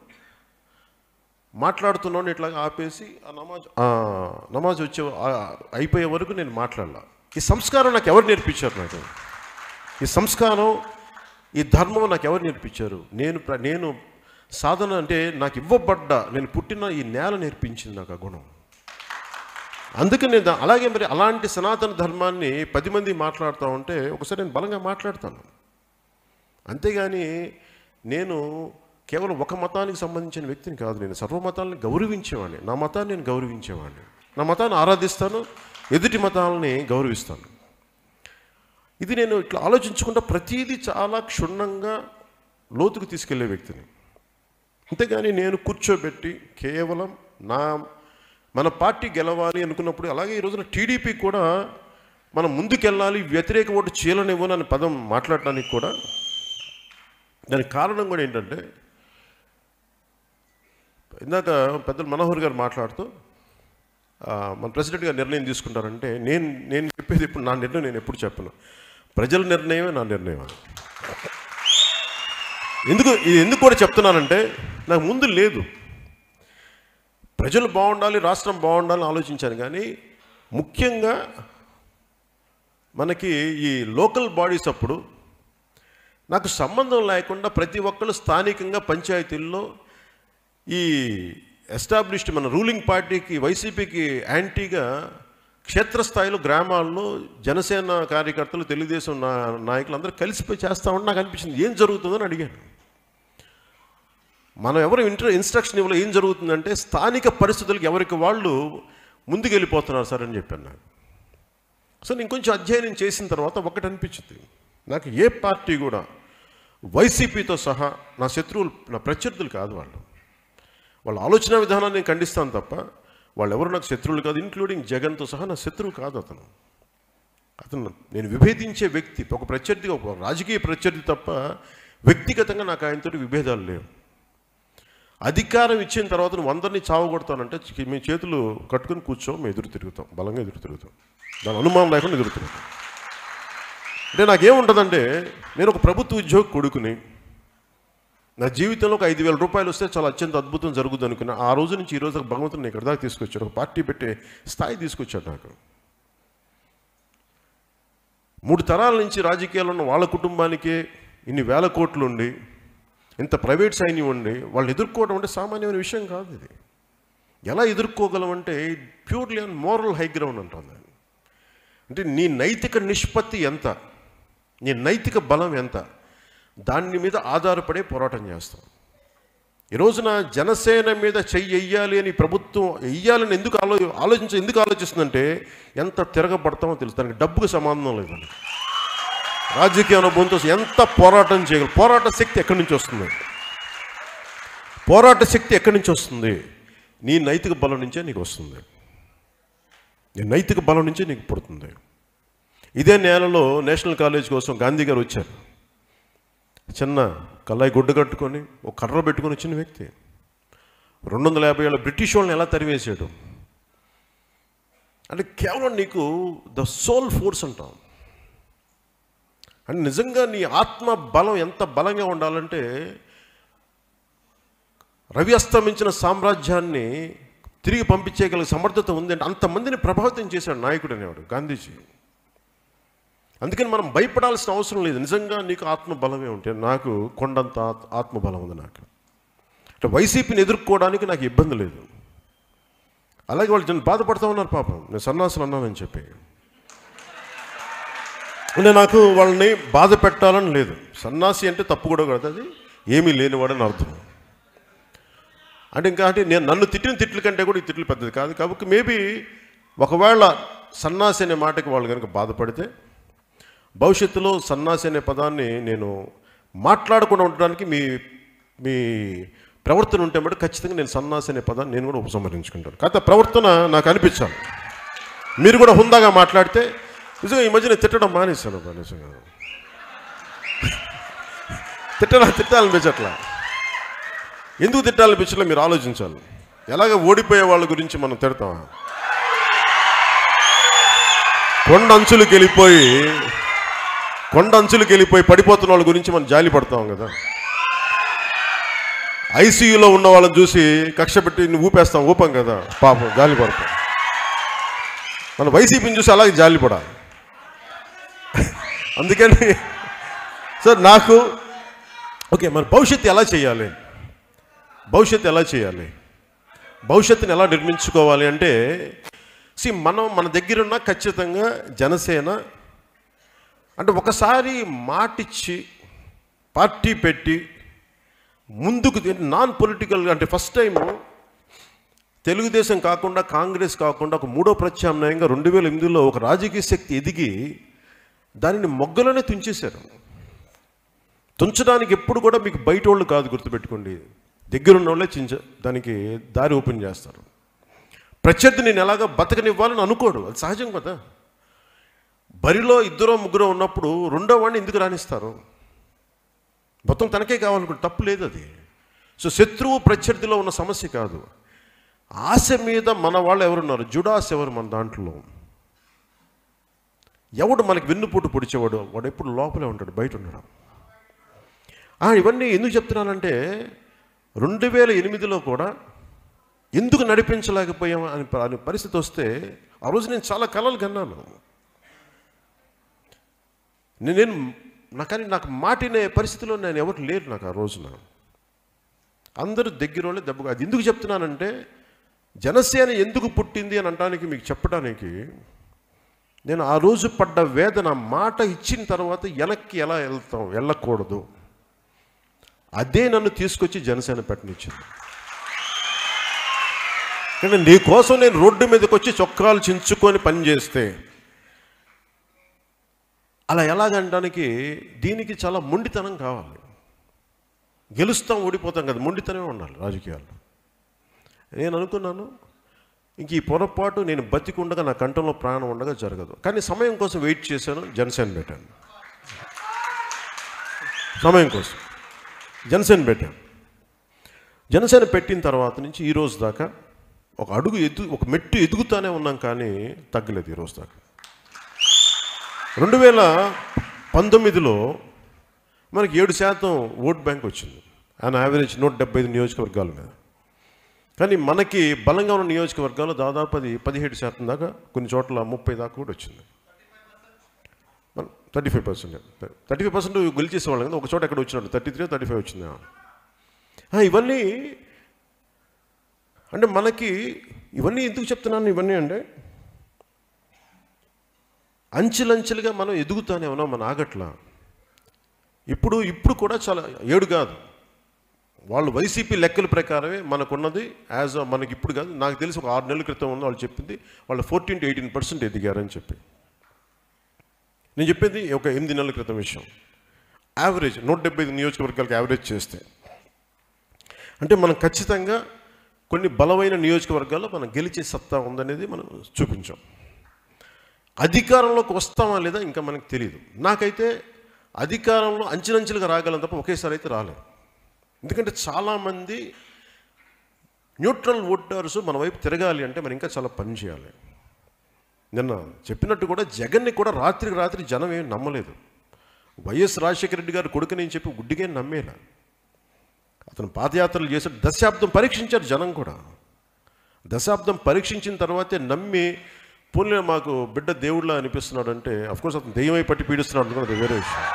మాట్లాడుతున్నాను ఇట్లా ఆపేసి ఆ నమాజ్ నమాజ్ వచ్చే అయిపోయే వరకు నేను మాట్లాడలా ఈ సంస్కారం నాకు ఎవరు నేర్పించారు నాకు ఈ సంస్కారం ఈ ధర్మం నాకు ఎవరు నేర్పించారు నేను నేను సాధన అంటే నాకు ఇవ్వబడ్డ నేను పుట్టిన ఈ నేల నేర్పించింది నాకు ఆ గుణం అందుకే నేను అలాగే మరి అలాంటి సనాతన ధర్మాన్ని పది మంది మాట్లాడుతూ ఉంటే ఒకసారి నేను బలంగా మాట్లాడతాను అంతేగాని నేను కేవలం ఒక మతానికి సంబంధించిన వ్యక్తిని కాదు నేను సర్వ మతాలను గౌరవించేవాడిని నా మతాన్ని నేను గౌరవించేవాడిని నా మతాన్ని ఆరాధిస్తాను ఎదుటి మతాలని గౌరవిస్తాను ఇది నేను ఇట్లా ఆలోచించకుండా ప్రతీది చాలా క్షుణ్ణంగా లోతుకు తీసుకెళ్లే వ్యక్తిని అంతేగాని నేను కూర్చోబెట్టి కేవలం నా మన పార్టీ గెలవాలి అనుకున్నప్పుడు అలాగే ఈ రోజున టీడీపీ కూడా మనం ముందుకెళ్ళాలి వ్యతిరేక ఓటు చేయలనివ్వను అనే పదం మాట్లాడటానికి కూడా దానికి కారణం కూడా ఏంటంటే ఇందాక పెద్దలు మనోహర్ గారు మాట్లాడుతూ మన ప్రెసిడెంట్ గారు నిర్ణయం తీసుకుంటారంటే నేను నేను చెప్పేది ఇప్పుడు నా నిర్ణయం నేను ఎప్పుడు చెప్పను ప్రజల నిర్ణయమే నా నిర్ణయం ఎందుకు ఇది ఎందుకు కూడా చెప్తున్నానంటే నాకు ముందు లేదు ప్రజలు బాగుండాలి రాష్ట్రం బాగుండాలని ఆలోచించాను కానీ ముఖ్యంగా మనకి ఈ లోకల్ బాడీస్ అప్పుడు నాకు సంబంధం లేకుండా ప్రతి ఒక్కళ్ళు స్థానికంగా పంచాయతీల్లో ఈ ఎస్టాబ్లిష్డ్ మన రూలింగ్ పార్టీకి వైసీపీకి యాంటీగా క్షేత్రస్థాయిలో గ్రామాల్లో జనసేన కార్యకర్తలు తెలుగుదేశం నాయకులు అందరూ కలిసిపోయి చేస్తామని నాకు అనిపించింది ఏం జరుగుతుందని అడిగాను మనం ఎవరు ఇంటర్ ఇన్స్ట్రక్షన్ ఇవ్వలో ఏం జరుగుతుందంటే స్థానిక పరిస్థితులకు ఎవరికి వాళ్ళు ముందుకెళ్ళిపోతున్నారు సార్ అని చెప్పాను నాకు సో నేను కొంచెం అధ్యయనం చేసిన తర్వాత ఒకటి అనిపించింది నాకు ఏ పార్టీ కూడా వైసీపీతో సహా నా శత్రువులు నా ప్రత్యర్థులు కాదు వాళ్ళు వాళ్ళ ఆలోచన విధానాన్ని నేను ఖండిస్తాను తప్ప వాళ్ళు ఎవరు నాకు శత్రువులు కాదు ఇంక్లూడింగ్ జగన్తో సహా నా శత్రువు కాదు అతను అతను నేను విభేదించే వ్యక్తి ఒక ప్రత్యర్థి ఒక రాజకీయ ప్రత్యర్థి తప్ప వ్యక్తిగతంగా నాకు ఆయనతోటి విభేదాలు లేవు అధికారం ఇచ్చిన తర్వాత నువ్వు అందరినీ చావగొడతానంటే మీ చేతులు కట్టుకుని కూర్చో మేము ఎదురు తిరుగుతాం బలంగా ఎదురు తిరుగుతాం దాని అనుమానం లేకుండా ఎదురు తిరుగుతాం అంటే నాకేముంటుందంటే నేను ఒక ప్రభుత్వ ఉద్యోగి కొడుకుని నా జీవితంలో ఒక ఐదు వేల రూపాయలు వస్తే చాలా అత్యంత అద్భుతం జరుగుతుంది అనుకున్న ఆ రోజు నుంచి ఈ రోజు భగవంతుని ఇక్కడ దాకా తీసుకొచ్చాడు ఒక పార్టీ పెట్టే స్థాయి తీసుకొచ్చాడు నాకు మూడు తరాల నుంచి రాజకీయాల్లో ఉన్న వాళ్ళ కుటుంబానికే ఇన్ని వేల కోట్లు ఉండి ఇంత ప్రైవేట్ సైన్యం ఉండి వాళ్ళు ఎదుర్కోవడం అంటే సామాన్యమైన విషయం కాదు ఇది ఎలా ఎదుర్కోగలం అంటే purely and moral high ground దాన్ని అంటే నీ నైతిక నిష్పత్తి ఎంత నీ నైతిక బలం ఎంత దాని మీద ఆధారపడే పోరాటం చేస్తాం ఈ రోజున జనసేన మీద చెయ్యి వెయ్యాలి అని ప్రభుత్వం వెయ్యాలని ఎందుకు ఆలో ఆలోచించి ఎందుకు ఆలోచిస్తుందంటే ఎంత తిరగబడతామో తెలుసు దానికి డబ్బుకు సంబంధం లేదు రాజకీయ అనుభవంతో ఎంత పోరాటం చేయగలరు పోరాట శక్తి ఎక్కడి నుంచి వస్తుంది పోరాట శక్తి ఎక్కడి నుంచి వస్తుంది నీ నైతిక బలం నుంచే నీకు వస్తుంది నీ నైతిక బలం నుంచే నీకు పుడుతుంది ఇదే నేలలో నేషనల్ కాలేజ్ కోసం గాంధీ గారు వచ్చారు చిన్న కళ్ళాయి గుడ్డ కట్టుకొని ఒక కర్ర పెట్టుకొని వచ్చిన వ్యక్తి రెండు వందల యాభై ఏళ్ళ బ్రిటిష్ వాళ్ళని ఎలా తరివేశాడు అంటే కేవలం నీకు ద సోల్ ఫోర్స్ అంటాం అంటే నిజంగా నీ ఆత్మ బలం ఎంత బలంగా ఉండాలంటే రవి అస్తమించిన సామ్రాజ్యాన్ని తిరిగి పంపించేయగల సమర్థత ఉందంటే అంతమందిని ప్రభావితం చేశాడు నాయకుడు అనేవాడు గాంధీజీ అందుకని మనం భయపడాల్సిన అవసరం లేదు నిజంగా నీకు ఆత్మబలమే ఉంటే నాకు కొండంత ఆత్మబలం ఉంది నాకు అంటే వైసీపీని ఎదుర్కోవడానికి నాకు ఇబ్బంది లేదు అలాగే వాళ్ళు జన్ బాధపడుతూ ఉన్నారు పాపం నేను సన్నాసులు అన్నానని చెప్పి అంటే నాకు వాళ్ళని బాధ పెట్టాలని లేదు సన్నాసి అంటే తప్పు కూడా కాదు అది ఏమీ లేనివాడని అర్థం అంటే ఇంకా అంటే నేను నన్ను తిట్టిన తిట్లు కంటే కూడా ఈ తిట్లు పెద్దది కాదు కాబట్టి మేబీ ఒకవేళ సన్నాసి అనే మాటకి వాళ్ళు కనుక బాధపడితే భవిష్యత్తులో సన్నాసి అనే పదాన్ని నేను మాట్లాడకుండా ఉండడానికి మీ మీ ప్రవర్తన ఉంటే మటు ఖచ్చితంగా నేను సన్నాసి అనే పదాన్ని నేను కూడా ఉపసంహరించుకుంటాను కాకపోతే ప్రవర్తన నాకు అనిపించాను మీరు కూడా హుందాగా మాట్లాడితే నిజంగా ఈ మధ్యనే తిట్టడం మానేశాను నిజంగా తిట్టడా అట్లా ఎందుకు తిట్టాలనిపించట్లా మీరు ఆలోచించాలి ఎలాగ ఓడిపోయే వాళ్ళ గురించి మనం తిడతామా కొండ అంచులకు వెళ్ళిపోయి కొండ అంచులకు వెళ్ళిపోయి పడిపోతున్న వాళ్ళ గురించి మనం జాలి పడతాం కదా ఐసీయూలో ఉన్న వాళ్ళని చూసి కక్ష పెట్టి ఊపేస్తాం ఊపం కదా పాపం జాలి పడతాం మనం వైసీపీని చూసి అలాగే జాలి పడాలి అందుకని సార్ నాకు ఓకే మన భవిష్యత్తు ఎలా చేయాలి భవిష్యత్తు ఎలా చేయాలి భవిష్యత్తుని ఎలా నిర్మించుకోవాలి అంటే సి మనం మన దగ్గరున్న ఖచ్చితంగా జనసేన అంటే ఒకసారి మాటిచ్చి పార్టీ పెట్టి ముందుకు నాన్ పొలిటికల్ అంటే ఫస్ట్ టైము తెలుగుదేశం కాకుండా కాంగ్రెస్ కాకుండా ఒక మూడో ప్రత్యామ్నాయంగా రెండు వేల ఎనిమిదిలో ఒక రాజకీయ శక్తి ఎదిగి దానిని మొగ్గలోనే తుంచేశారు తుంచడానికి ఎప్పుడు కూడా మీకు బయట వాళ్ళు కాదు గుర్తుపెట్టుకోండి దగ్గరున్న వాళ్ళే చించ దానికి దారి ఓపెన్ చేస్తారు ప్రత్యర్థి నేను ఎలాగ బతకనివ్వాలని అనుకోడు అది సహజం కదా బరిలో ఇద్దరో ముగ్గురో ఉన్నప్పుడు రెండో వాడిని ఎందుకు రాణిస్తారు మొత్తం తనకే కావాలనుకుంటే తప్పు లేదు అది సో శత్రువు ప్రత్యర్థిలో ఉన్న సమస్య కాదు ఆశ మీద మన వాళ్ళు ఎవరున్నారు జుడాస్ ఎవరు మన దాంట్లో ఎవడు మనకి వెన్నుపోటు పొడిచేవాడు వాడు ఎప్పుడు లోపలే ఉంటాడు బయట ఉండడం ఇవన్నీ ఎందుకు చెప్తున్నానంటే రెండు వేల ఎనిమిదిలో కూడా ఎందుకు నడిపించలేకపోయాము అని అనే పరిస్థితి వస్తే ఆ రోజు నేను చాలా కళలు కన్నాను నేను నాకని నాకు మాటినే పరిస్థితిలో నేను ఎవరు లేరు నాకు ఆ రోజున అందరూ దగ్గర వాళ్ళే దెబ్బ అది ఎందుకు చెప్తున్నానంటే జనసేన ఎందుకు పుట్టింది అని అంటానికి మీకు చెప్పడానికి నేను ఆ రోజు పడ్డ వేదన మాట ఇచ్చిన తర్వాత వెనక్కి ఎలా వెళ్తాం వెళ్ళకూడదు అదే నన్ను తీసుకొచ్చి జనసేన పెట్టనిచ్చింది కానీ నీకోసం నేను రోడ్డు మీదకి వచ్చి చొక్కాలు చించుకొని పనిచేస్తే అలా ఎలాగనడానికి దీనికి చాలా మొండితనం కావాలి గెలుస్తాం ఓడిపోతాం కదా మొండితనమే ఉండాలి రాజకీయాల్లో నేను అనుకున్నాను ఇంక ఈ పొరపాటు నేను బతికుండగా నా కంఠంలో ప్రాణం ఉండగా జరగదు కానీ సమయం కోసం వెయిట్ చేశాను జనసేన పెట్టాను సమయం కోసం జనసేన పెట్టాను జనసేన పెట్టిన తర్వాత నుంచి ఈరోజు దాకా ఒక అడుగు ఎదు ఒక మెట్టు ఎదుగుతానే ఉన్నాం కానీ తగ్గలేదు ఈరోజు దాకా రెండు వేల పంతొమ్మిదిలో మనకి ఏడు శాతం ఓట్ బ్యాంక్ వచ్చింది అండ్ యావరేజ్ నూట డెబ్బై ఐదు నియోజకవర్గాల మీద కానీ మనకి బలంగా ఉన్న నియోజకవర్గాల్లో దాదాపు అది పదిహేడు శాతం దాకా కొన్ని చోట్ల ముప్పై దాకా కూడా వచ్చింది thirty five percent thirty five percent గెలిచేసేవాళ్ళు కదా ఒక చోట ఎక్కడ వచ్చినట్టు థర్టీ త్రీ థర్టీ ఫైవ్ వచ్చింది ఇవన్నీ అంటే మనకి ఇవన్నీ ఎందుకు చెప్తున్నాను ఇవన్నీ అంటే అంచెలంచెలుగా మనం ఎదుగుతానే ఉన్నాం మన ఆగట్ల ఇప్పుడు ఇప్పుడు కూడా చాలా ఏడు కాదు వాళ్ళు వైసీపీ లెక్కల ప్రకారమే మనకున్నది యాజ్ మనకి ఇప్పుడు కాదు నాకు తెలిసి ఒక ఆరు నెలల క్రితం ఉన్న వాళ్ళు చెప్పింది వాళ్ళు ఫోర్టీన్ టు ఎయిటీన్ పర్సెంట్ ఎదిగారని చెప్పి నేను చెప్పింది ఒక ఎనిమిది నెలల క్రితం విషయం యావరేజ్ నూట డెబ్బై ఐదు నియోజకవర్గాలకు యావరేజ్ చేస్తే అంటే మనం ఖచ్చితంగా కొన్ని బలమైన నియోజకవర్గాల్లో మనం గెలిచే సత్తా ఉందనేది మనం చూపించాం అధికారంలోకి వస్తామా లేదా ఇంకా మనకు తెలియదు నాకైతే అధికారంలో అంచెలంచెలుగా రాగలం తప్ప ఒకేసారి అయితే రాలేదు ఎందుకంటే చాలామంది న్యూట్రల్ ఓటర్స్ మన వైపు తిరగాలి అంటే మనం ఇంకా చాలా పని చేయాలి నిన్న చెప్పినట్టు కూడా జగన్ని కూడా రాత్రికి రాత్రి జనం ఏం నమ్మలేదు వైఎస్ రాజశేఖర రెడ్డి గారు కొడుకుని చెప్పి గుడ్డిగా నమ్మేలా అతను పాదయాత్రలు చేసి దశాబ్దం పరీక్షించారు జనం కూడా దశాబ్దం పరీక్షించిన తర్వాతే నమ్మి పూర్ణ మాకు బిడ్డ దేవుళ్ళ అనిపిస్తున్నాడంటే అఫ్కోర్స్ అతను దెయ్యమై పట్టి పీడిస్తున్నాడు కూడా వేరే విషయం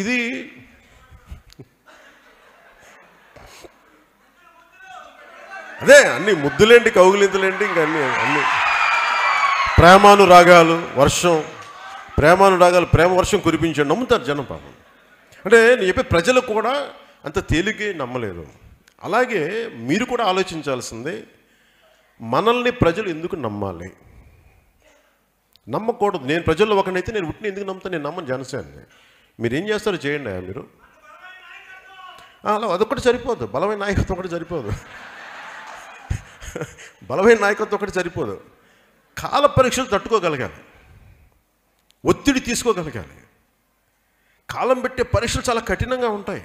ఇది అదే అన్ని ముద్దులేంటి కౌగులింతలేంటి ఇంకా అన్ని అన్ని ప్రేమానురాగాలు వర్షం ప్రేమానురాగాలు ప్రేమ వర్షం కురిపించండి నమ్ముతారు జనం పాపం అంటే నేను చెప్పే ప్రజలు కూడా అంత తేలిగే నమ్మలేదు అలాగే మీరు కూడా ఆలోచించాల్సిందే మనల్ని ప్రజలు ఎందుకు నమ్మాలి నమ్మకూడదు నేను ప్రజల్లో ఒకనైతే నేను ఉట్టిని ఎందుకు నమ్ముతాను నేను నమ్మను జనసేనని మీరేం చేస్తారో చేయండి మీరు అలా అదొకటి సరిపోదు బలమైన నాయకత్వం ఒకటి సరిపోదు బలమైన నాయకత్వం ఒకటి సరిపోదు కాల పరీక్షలు తట్టుకోగలగాలి ఒత్తిడి తీసుకోగలగాలి కాలం పెట్టే పరీక్షలు చాలా కఠినంగా ఉంటాయి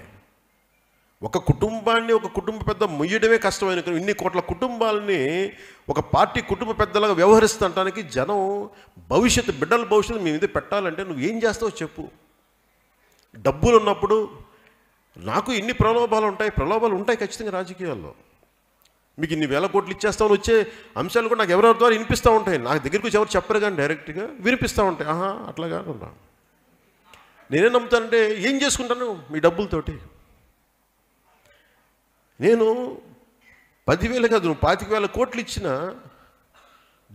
ఒక కుటుంబాన్ని ఒక కుటుంబ పెద్ద ముయ్యడమే కష్టమైన ఇన్ని కోట్ల కుటుంబాలని ఒక పార్టీ కుటుంబ పెద్దలాగా వ్యవహరిస్తుంటానికి జనం భవిష్యత్తు బిడ్డల భవిష్యత్తు మీ మీద పెట్టాలంటే నువ్వు ఏం చేస్తావో చెప్పు డబ్బులు ఉన్నప్పుడు నాకు ఇన్ని ప్రలోభాలు ఉంటాయి ప్రలోభాలు ఉంటాయి ఖచ్చితంగా రాజకీయాల్లో మీకు ఇన్ని వేల కోట్లు ఇచ్చేస్తామని వచ్చే అంశాలు కూడా నాకు ఎవరెవరి ద్వారా వినిపిస్తూ ఉంటాయి నాకు దగ్గరికి వచ్చి ఎవరు చెప్పరు కానీ డైరెక్ట్గా వినిపిస్తూ ఉంటాయి ఆహా అట్లాగా ఉన్నా నేనే నమ్ముతానంటే ఏం చేసుకుంటాను మీ డబ్బులతోటి నేను పదివేలు కాదు నువ్వు పాతిక వేల కోట్లు ఇచ్చిన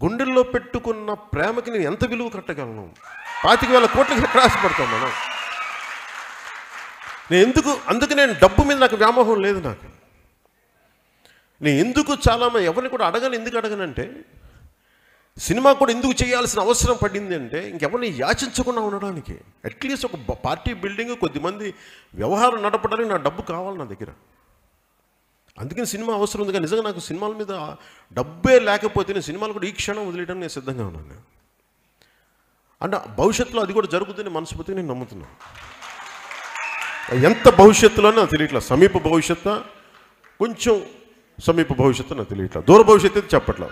గుండెల్లో పెట్టుకున్న ప్రేమకి నేను ఎంత విలువ కట్టగలను పాతిక వేల కోట్లకి ఎక్కడ ఆశపడతాం మనం నేను ఎందుకు అందుకు నేను డబ్బు మీద నాకు వ్యామోహం లేదు నాకు నేను ఎందుకు చాలా ఎవరిని కూడా అడగను ఎందుకు అడగనంటే సినిమా కూడా ఎందుకు చేయాల్సిన అవసరం పడింది అంటే ఇంకెవరిని యాచించకుండా ఉండడానికి అట్లీస్ట్ ఒక పార్టీ బిల్డింగ్ కొద్దిమంది వ్యవహారం నడపడానికి నా డబ్బు కావాలి నా దగ్గర అందుకని సినిమా అవసరం ఉంది కానీ నిజంగా నాకు సినిమాల మీద డబ్బే లేకపోతే నేను సినిమాలు కూడా ఈ క్షణం వదిలేయడం నేను సిద్ధంగా ఉన్నాను అంటే భవిష్యత్తులో అది కూడా జరుగుతుందని మనస్ఫూర్తిగా నేను నమ్ముతున్నాను ఎంత భవిష్యత్తులో నాకు తెలియట్లా సమీప భవిష్యత్తు కొంచెం సమీప భవిష్యత్తు నాకు తెలియట్లా దూర భవిష్యత్తు అయితే చెప్పట్లా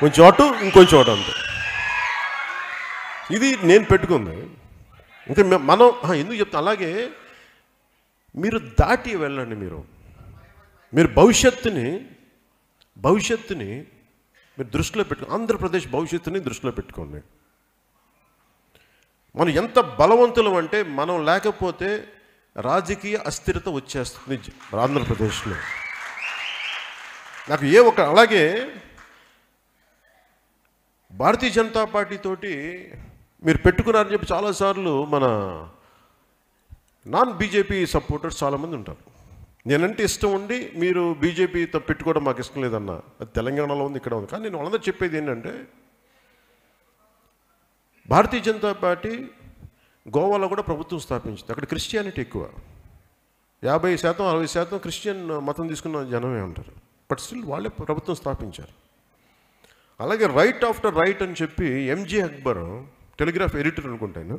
కొంచెం అటు ఇంకొంచెం అటు అంతే ఇది నేను పెట్టుకుంది అంటే మనం ఎందుకు చెప్తా అలాగే మీరు దాటి వెళ్ళండి మీరు మీరు భవిష్యత్తుని భవిష్యత్తుని మీరు దృష్టిలో పెట్టుకో ఆంధ్రప్రదేశ్ భవిష్యత్తుని దృష్టిలో పెట్టుకోండి మనం ఎంత బలవంతులం అంటే మనం లేకపోతే రాజకీయ అస్థిరత వచ్చేస్తుంది ఆంధ్రప్రదేశ్లో నాకు ఏ ఒక అలాగే భారతీయ జనతా పార్టీతోటి మీరు పెట్టుకున్నారని చెప్పి చాలాసార్లు మన నాన్ బీజేపీ సపోర్టర్స్ చాలామంది ఉంటారు నేనంటే ఇష్టం ఉండి మీరు బీజేపీతో పెట్టుకోవడం మాకు ఇష్టం లేదన్న అది తెలంగాణలో ఉంది ఇక్కడ ఉంది కానీ నేను వాళ్ళందరూ చెప్పేది ఏంటంటే భారతీయ జనతా పార్టీ గోవాలో కూడా ప్రభుత్వం స్థాపించింది అక్కడ క్రిస్టియానిటీ ఎక్కువ యాభై శాతం అరవై శాతం క్రిస్టియన్ మతం తీసుకున్న జనమే ఉంటారు బట్ స్టిల్ వాళ్ళే ప్రభుత్వం స్థాపించారు అలాగే రైట్ ఆఫ్టర్ రైట్ అని చెప్పి ఎంజే అక్బర్ టెలిగ్రాఫ్ ఎడిటర్ అనుకుంటాను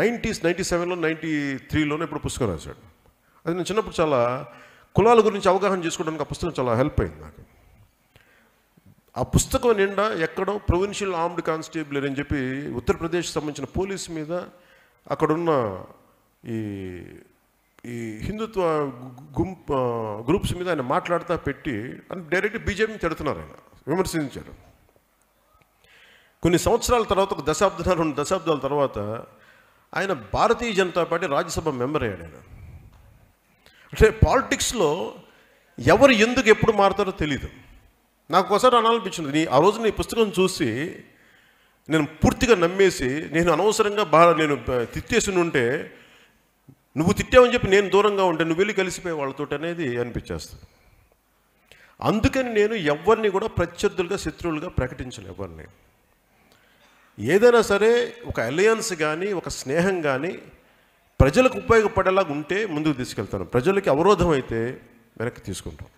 నైంటీస్ నైంటీ సెవెన్లో నైంటీ త్రీలోనే ఇప్పుడు పుస్తకం రాశాడు అది నేను చిన్నప్పుడు చాలా కులాల గురించి అవగాహన చేసుకోవడానికి ఆ పుస్తకం చాలా హెల్ప్ అయింది నాకు ఆ పుస్తకం నిండా ఎక్కడో ప్రొవిన్షియల్ ఆర్మ్డ్ కానిస్టేబుల్ అని చెప్పి ఉత్తరప్రదేశ్ సంబంధించిన పోలీస్ మీద అక్కడున్న ఈ ఈ హిందుత్వ గుంప్ గ్రూప్స్ మీద ఆయన మాట్లాడుతూ పెట్టి అని డైరెక్ట్ బీజేపీని తిడుతున్నారు ఆయన విమర్శించారు కొన్ని సంవత్సరాల తర్వాత ఒక దశాబ్దాలు రెండు దశాబ్దాల తర్వాత ఆయన భారతీయ జనతా పార్టీ రాజ్యసభ మెంబర్ అయ్యాడు ఆయన అంటే పాలిటిక్స్లో ఎవరు ఎందుకు ఎప్పుడు మారుతారో తెలీదు నాకు ఒకసారి అనాలనిపించింది నీ ఆ రోజు నీ పుస్తకం చూసి నేను పూర్తిగా నమ్మేసి నేను అనవసరంగా బాగా నేను తిట్టేసి ఉంటే నువ్వు తిట్టావని చెప్పి నేను దూరంగా ఉంటే నువ్వు వెళ్ళి కలిసిపోయే వాళ్ళతో అనేది అనిపించేస్తుంది అందుకని నేను ఎవరిని కూడా ప్రత్యర్థులుగా శత్రువులుగా ప్రకటించను ఎవరిని ఏదైనా సరే ఒక అలయన్స్ కానీ ఒక స్నేహం కానీ ప్రజలకు ఉపయోగపడేలాగా ఉంటే ముందుకు తీసుకెళ్తాను ప్రజలకి అవరోధం అయితే వెనక్కి తీసుకుంటాం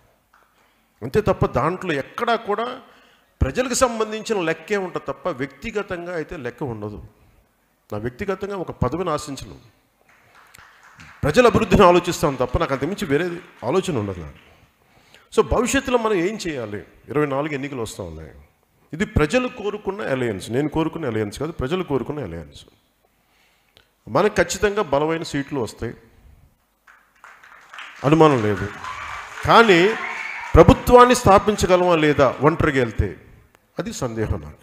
అంతే తప్ప దాంట్లో ఎక్కడా కూడా ప్రజలకు సంబంధించిన లెక్కే ఉంటుంది తప్ప వ్యక్తిగతంగా అయితే లెక్క ఉండదు నా వ్యక్తిగతంగా ఒక పదవిని ఆశించను ప్రజల అభివృద్ధిని ఆలోచిస్తాను తప్ప నాకు అంతమించి వేరేది ఆలోచన ఉండదు నాకు సో భవిష్యత్తులో మనం ఏం చేయాలి ఇరవై నాలుగు ఎన్నికలు వస్తూ ఉన్నాయి ఇది ప్రజలు కోరుకున్న అలయన్స్ నేను కోరుకున్న అలయన్స్ కాదు ప్రజలు కోరుకున్న అలయన్స్ మనకు ఖచ్చితంగా బలమైన సీట్లు వస్తాయి అనుమానం లేదు కానీ ప్రభుత్వాన్ని స్థాపించగలమా లేదా ఒంటరికి వెళ్తే అది సందేహం నాకు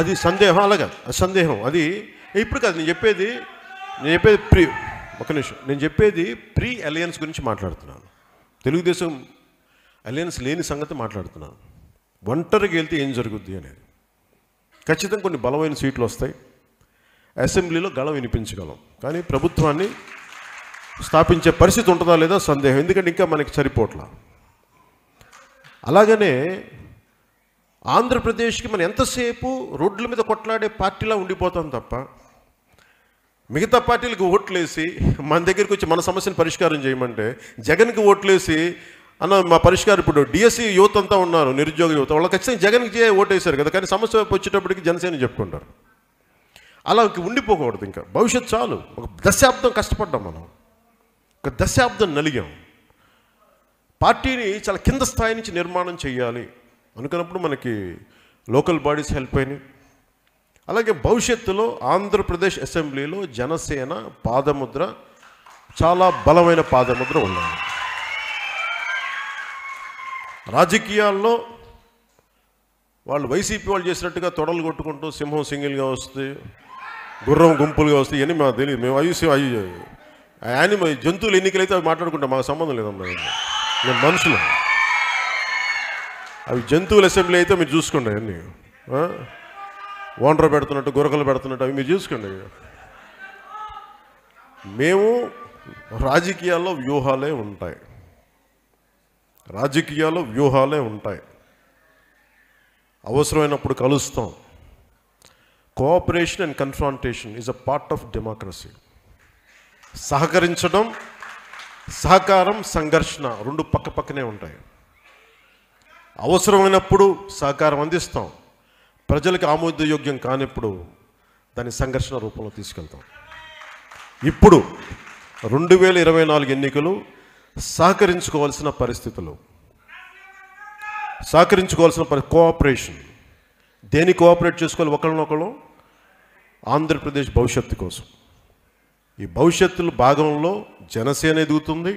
అది సందేహం అలాగా సందేహం అది ఇప్పుడు కాదు నేను చెప్పేది నేను చెప్పేది ప్రీ ఒక నిమిషం నేను చెప్పేది ప్రీ అలయన్స్ గురించి మాట్లాడుతున్నాను తెలుగుదేశం అలయన్స్ లేని సంగతి మాట్లాడుతున్నాను ఒంటరికి వెళ్తే ఏం జరుగుద్ది అనేది ఖచ్చితంగా కొన్ని బలమైన సీట్లు వస్తాయి అసెంబ్లీలో గళం వినిపించగలం కానీ ప్రభుత్వాన్ని స్థాపించే పరిస్థితి ఉంటుందా లేదా సందేహం ఎందుకంటే ఇంకా మనకి సరిపోట్లా అలాగనే ఆంధ్రప్రదేశ్కి మనం ఎంతసేపు రోడ్ల మీద కొట్లాడే పార్టీలా ఉండిపోతాం తప్ప మిగతా పార్టీలకు ఓట్లేసి మన దగ్గరికి వచ్చి మన సమస్యను పరిష్కారం చేయమంటే జగన్కి ఓట్లేసి అన్న మా పరిష్కారం ఇప్పుడు డిఎస్సి యువత అంతా ఉన్నారు నిరుద్యోగ యువత వాళ్ళు ఖచ్చితంగా జగన్కి చే ఓటేశారు కదా కానీ సమస్య వచ్చేటప్పటికి జనసేన చెప్పుకుంటారు అలా ఉండిపోకూడదు ఇంకా భవిష్యత్ చాలు ఒక దశాబ్దం కష్టపడ్డాం మనం ఒక దశాబ్దం నలిగాం పార్టీని చాలా కింద స్థాయి నుంచి నిర్మాణం చేయాలి అనుకున్నప్పుడు మనకి లోకల్ బాడీస్ హెల్ప్ అయినాయి అలాగే భవిష్యత్తులో ఆంధ్రప్రదేశ్ అసెంబ్లీలో జనసేన పాదముద్ర చాలా బలమైన పాదముద్ర ఉన్నాయి రాజకీయాల్లో వాళ్ళు వైసీపీ వాళ్ళు చేసినట్టుగా తొడలు కొట్టుకుంటూ సింహం సింగిల్గా వస్తే గుర్రం గుంపులుగా వస్తే ఇవన్నీ మాకు తెలియదు మేము అయ్యి అయ్యి యానిమల్ జంతువులు ఎన్నికలైతే అవి మాట్లాడుకుంటాం మాకు సంబంధం లేదమ్మా నేను మనుషులు అవి జంతువుల అసెంబ్లీ అయితే మీరు చూసుకోండి అన్నీ ఓనర్ పెడుతున్నట్టు గురకలు పెడుతున్నట్టు అవి మీరు చూసుకోండి మేము రాజకీయాల్లో వ్యూహాలే ఉంటాయి రాజకీయాల్లో వ్యూహాలే ఉంటాయి అవసరమైనప్పుడు కలుస్తాం cooperation and confrontation is a part of democracy సహకరించడం సహకారం సంఘర్షణ రెండు పక్క పక్కనే ఉంటాయి అవసరమైనప్పుడు సహకారం అందిస్తాం ప్రజలకు ఆమోదయోగ్యం కానప్పుడు దాన్ని సంఘర్షణ రూపంలో తీసుకెళ్తాం ఇప్పుడు రెండు వేల ఇరవై నాలుగు ఎన్నికలు సహకరించుకోవాల్సిన పరిస్థితులు సహకరించుకోవాల్సిన పరి కోఆపరేషన్ దేన్ని కోఆపరేట్ చేసుకోవాలి ఒకళ్ళనొకళ్ళు ఆంధ్రప్రదేశ్ భవిష్యత్తు కోసం ఈ భవిష్యత్తులో భాగంలో జనసేన ఎదుగుతుంది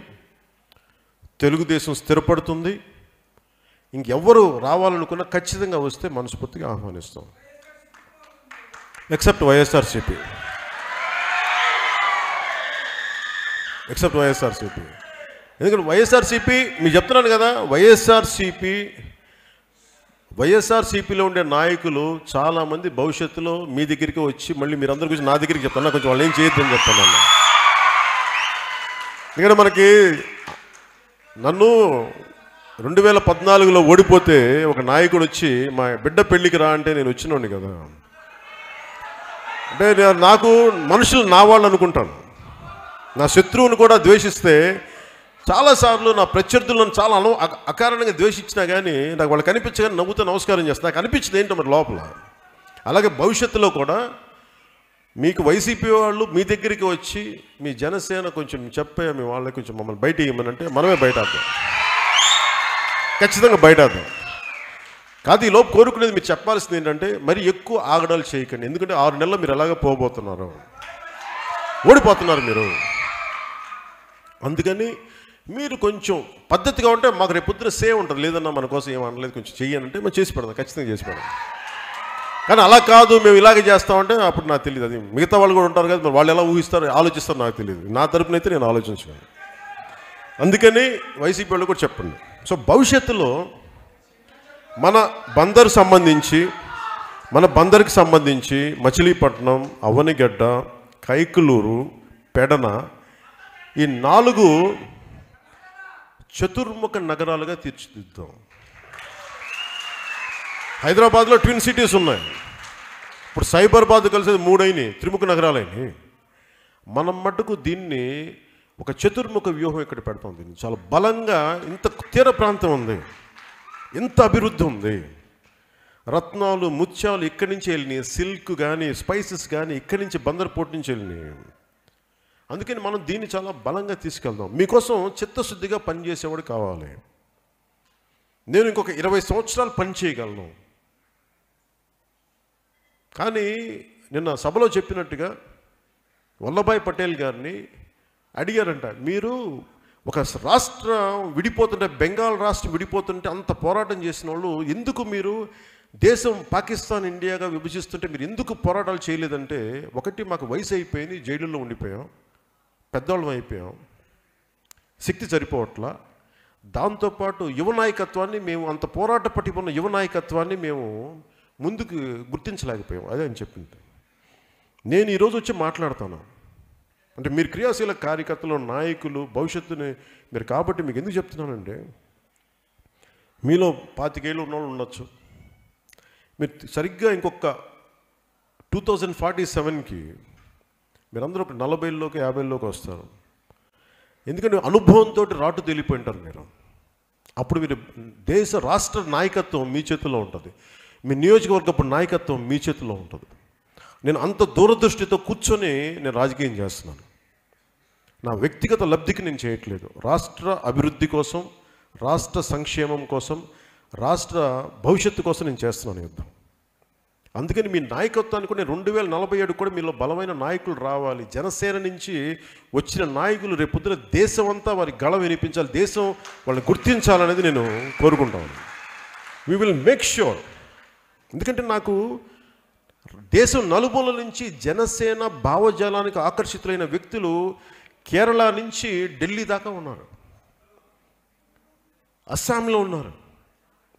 తెలుగుదేశం స్థిరపడుతుంది ఇంకెవ్వరు రావాలనుకున్నా ఖచ్చితంగా వస్తే మనస్ఫూర్తిగా ఆహ్వానిస్తాం ఎక్సెప్ట్ వైఎస్ఆర్సీపీ ఎక్సెప్ట్ వైఎస్ఆర్సీపీ ఎందుకంటే వైఎస్ఆర్సీపీ మీరు చెప్తున్నాను కదా వైఎస్ఆర్సీపీ వైఎస్ఆర్సీపీలో ఉండే నాయకులు చాలామంది భవిష్యత్తులో మీ దగ్గరికి వచ్చి మళ్ళీ మీరందరి గురించి నా దగ్గరికి చెప్తాను కొంచెం వాళ్ళు ఏం చేయొద్దని చెప్తాను ఎందుకంటే మనకి నన్ను రెండు వేల పద్నాలుగులో ఓడిపోతే ఒక నాయకుడు వచ్చి మా బిడ్డ పెళ్ళికి రా అంటే నేను వచ్చినోండి కదా అంటే నాకు మనుషులు నా వాళ్ళు అనుకుంటాను నా శత్రువుని కూడా ద్వేషిస్తే చాలాసార్లు నా ప్రత్యర్థులను చాలా అను అకారణంగా ద్వేషించినా కానీ నాకు వాళ్ళు కానీ నవ్వుతూ నమస్కారం చేస్తాను నాకు అనిపించింది ఏంటో మరి లోపల అలాగే భవిష్యత్తులో కూడా మీకు వైసీపీ వాళ్ళు మీ దగ్గరికి వచ్చి మీ జనసేన కొంచెం చెప్పే మీ వాళ్ళకి కొంచెం మమ్మల్ని బయట ఇవ్వమని అంటే మనమే బయట ఖచ్చితంగా బయట కాదు ఈ లోపు కోరుకునేది మీరు చెప్పాల్సింది ఏంటంటే మరి ఎక్కువ ఆగడాలు చేయకండి ఎందుకంటే ఆరు నెలలు మీరు ఎలాగ పోబోతున్నారు ఓడిపోతున్నారు మీరు అందుకని మీరు కొంచెం పద్ధతిగా ఉంటే మాకు రేపు పొద్దున సేవ్ ఉంటుంది లేదన్నా మన కోసం ఏమనలేదు కొంచెం చెయ్యనంటే మేము చేసి పెడదాం ఖచ్చితంగా చేసి పెడదాం కానీ అలా కాదు మేము ఇలాగే చేస్తామంటే అప్పుడు నాకు తెలియదు అది మిగతా వాళ్ళు కూడా ఉంటారు కదా వాళ్ళు ఎలా ఊహిస్తారు ఆలోచిస్తారు నాకు తెలియదు నా తరపున అయితే నేను ఆలోచించను అందుకని వైసీపీ వాళ్ళు కూడా చెప్పండి సో భవిష్యత్తులో మన బందరు సంబంధించి మన బందర్కి సంబంధించి మచిలీపట్నం అవనిగడ్డ కైకులూరు పెడన ఈ నాలుగు చతుర్ముఖ నగరాలుగా తీర్చిదిద్దాం హైదరాబాద్లో ట్విన్ సిటీస్ ఉన్నాయి ఇప్పుడు సైబరాబాద్ కలిసేది మూడైనవి త్రిముఖ నగరాలైనవి మనం మటుకు దీన్ని ఒక చతుర్ముఖ వ్యూహం ఇక్కడ పెడతాం దీన్ని చాలా బలంగా ఇంత తీర ప్రాంతం ఉంది ఇంత అభివృద్ధి ఉంది రత్నాలు ముత్యాలు ఇక్కడి నుంచి వెళ్ళినాయి సిల్క్ కానీ స్పైసెస్ కానీ ఇక్కడి నుంచి బందర్పోటు నుంచి వెళ్ళినాయి అందుకని మనం దీన్ని చాలా బలంగా తీసుకెళ్దాం మీకోసం చిత్తశుద్ధిగా పనిచేసేవాడు కావాలి నేను ఇంకొక ఇరవై సంవత్సరాలు పని చేయగలను కానీ నిన్న సభలో చెప్పినట్టుగా వల్లభాయ్ పటేల్ గారిని అడిగారంట మీరు ఒక రాష్ట్రం విడిపోతుంటే బెంగాల్ రాష్ట్రం విడిపోతుంటే అంత పోరాటం చేసిన వాళ్ళు ఎందుకు మీరు దేశం పాకిస్తాన్ ఇండియాగా విభజిస్తుంటే మీరు ఎందుకు పోరాటాలు చేయలేదంటే ఒకటి మాకు వయసు అయిపోయింది జైలులో ఉండిపోయాం పెద్దోళ్ళం అయిపోయాం శక్తి సరిపోవట్లా దాంతోపాటు యువ నాయకత్వాన్ని మేము అంత పోరాట పట్టుకున్న యువ నాయకత్వాన్ని మేము ముందుకు గుర్తించలేకపోయాం అదే అని చెప్పింది నేను ఈరోజు వచ్చి మాట్లాడుతాను అంటే మీరు క్రియాశీల కార్యకర్తలు నాయకులు భవిష్యత్తుని మీరు కాబట్టి మీకు ఎందుకు చెప్తున్నానంటే మీలో పాతికేళ్ళు వాళ్ళు ఉండొచ్చు మీరు సరిగ్గా ఇంకొక టూ థౌజండ్ ఫార్టీ సెవెన్కి మీరందరూ ఇప్పుడు నలభైలోకి యాభైలోకి వస్తారు ఎందుకంటే అనుభవంతో రాటు తేలిపోయింటారు మీరు అప్పుడు మీరు దేశ రాష్ట్ర నాయకత్వం మీ చేతిలో ఉంటుంది మీ నియోజకవర్గపు నాయకత్వం మీ చేతిలో ఉంటుంది నేను అంత దూరదృష్టితో కూర్చొని నేను రాజకీయం చేస్తున్నాను నా వ్యక్తిగత లబ్ధికి నేను చేయట్లేదు రాష్ట్ర అభివృద్ధి కోసం రాష్ట్ర సంక్షేమం కోసం రాష్ట్ర భవిష్యత్తు కోసం నేను చేస్తున్నాను యుద్ధం అందుకని మీ నాయకత్వానికి కూడా రెండు వేల నలభై ఏడు కూడా మీలో బలమైన నాయకులు రావాలి జనసేన నుంచి వచ్చిన నాయకులు రేపొద్దున దేశం అంతా వారి గళ వినిపించాలి దేశం వాళ్ళని గుర్తించాలనేది నేను కోరుకుంటాను వీ విల్ మేక్ ష్యూర్ ఎందుకంటే నాకు దేశం నలుమూల నుంచి జనసేన భావజాలానికి ఆకర్షితులైన వ్యక్తులు కేరళ నుంచి ఢిల్లీ దాకా ఉన్నారు అస్సాంలో ఉన్నారు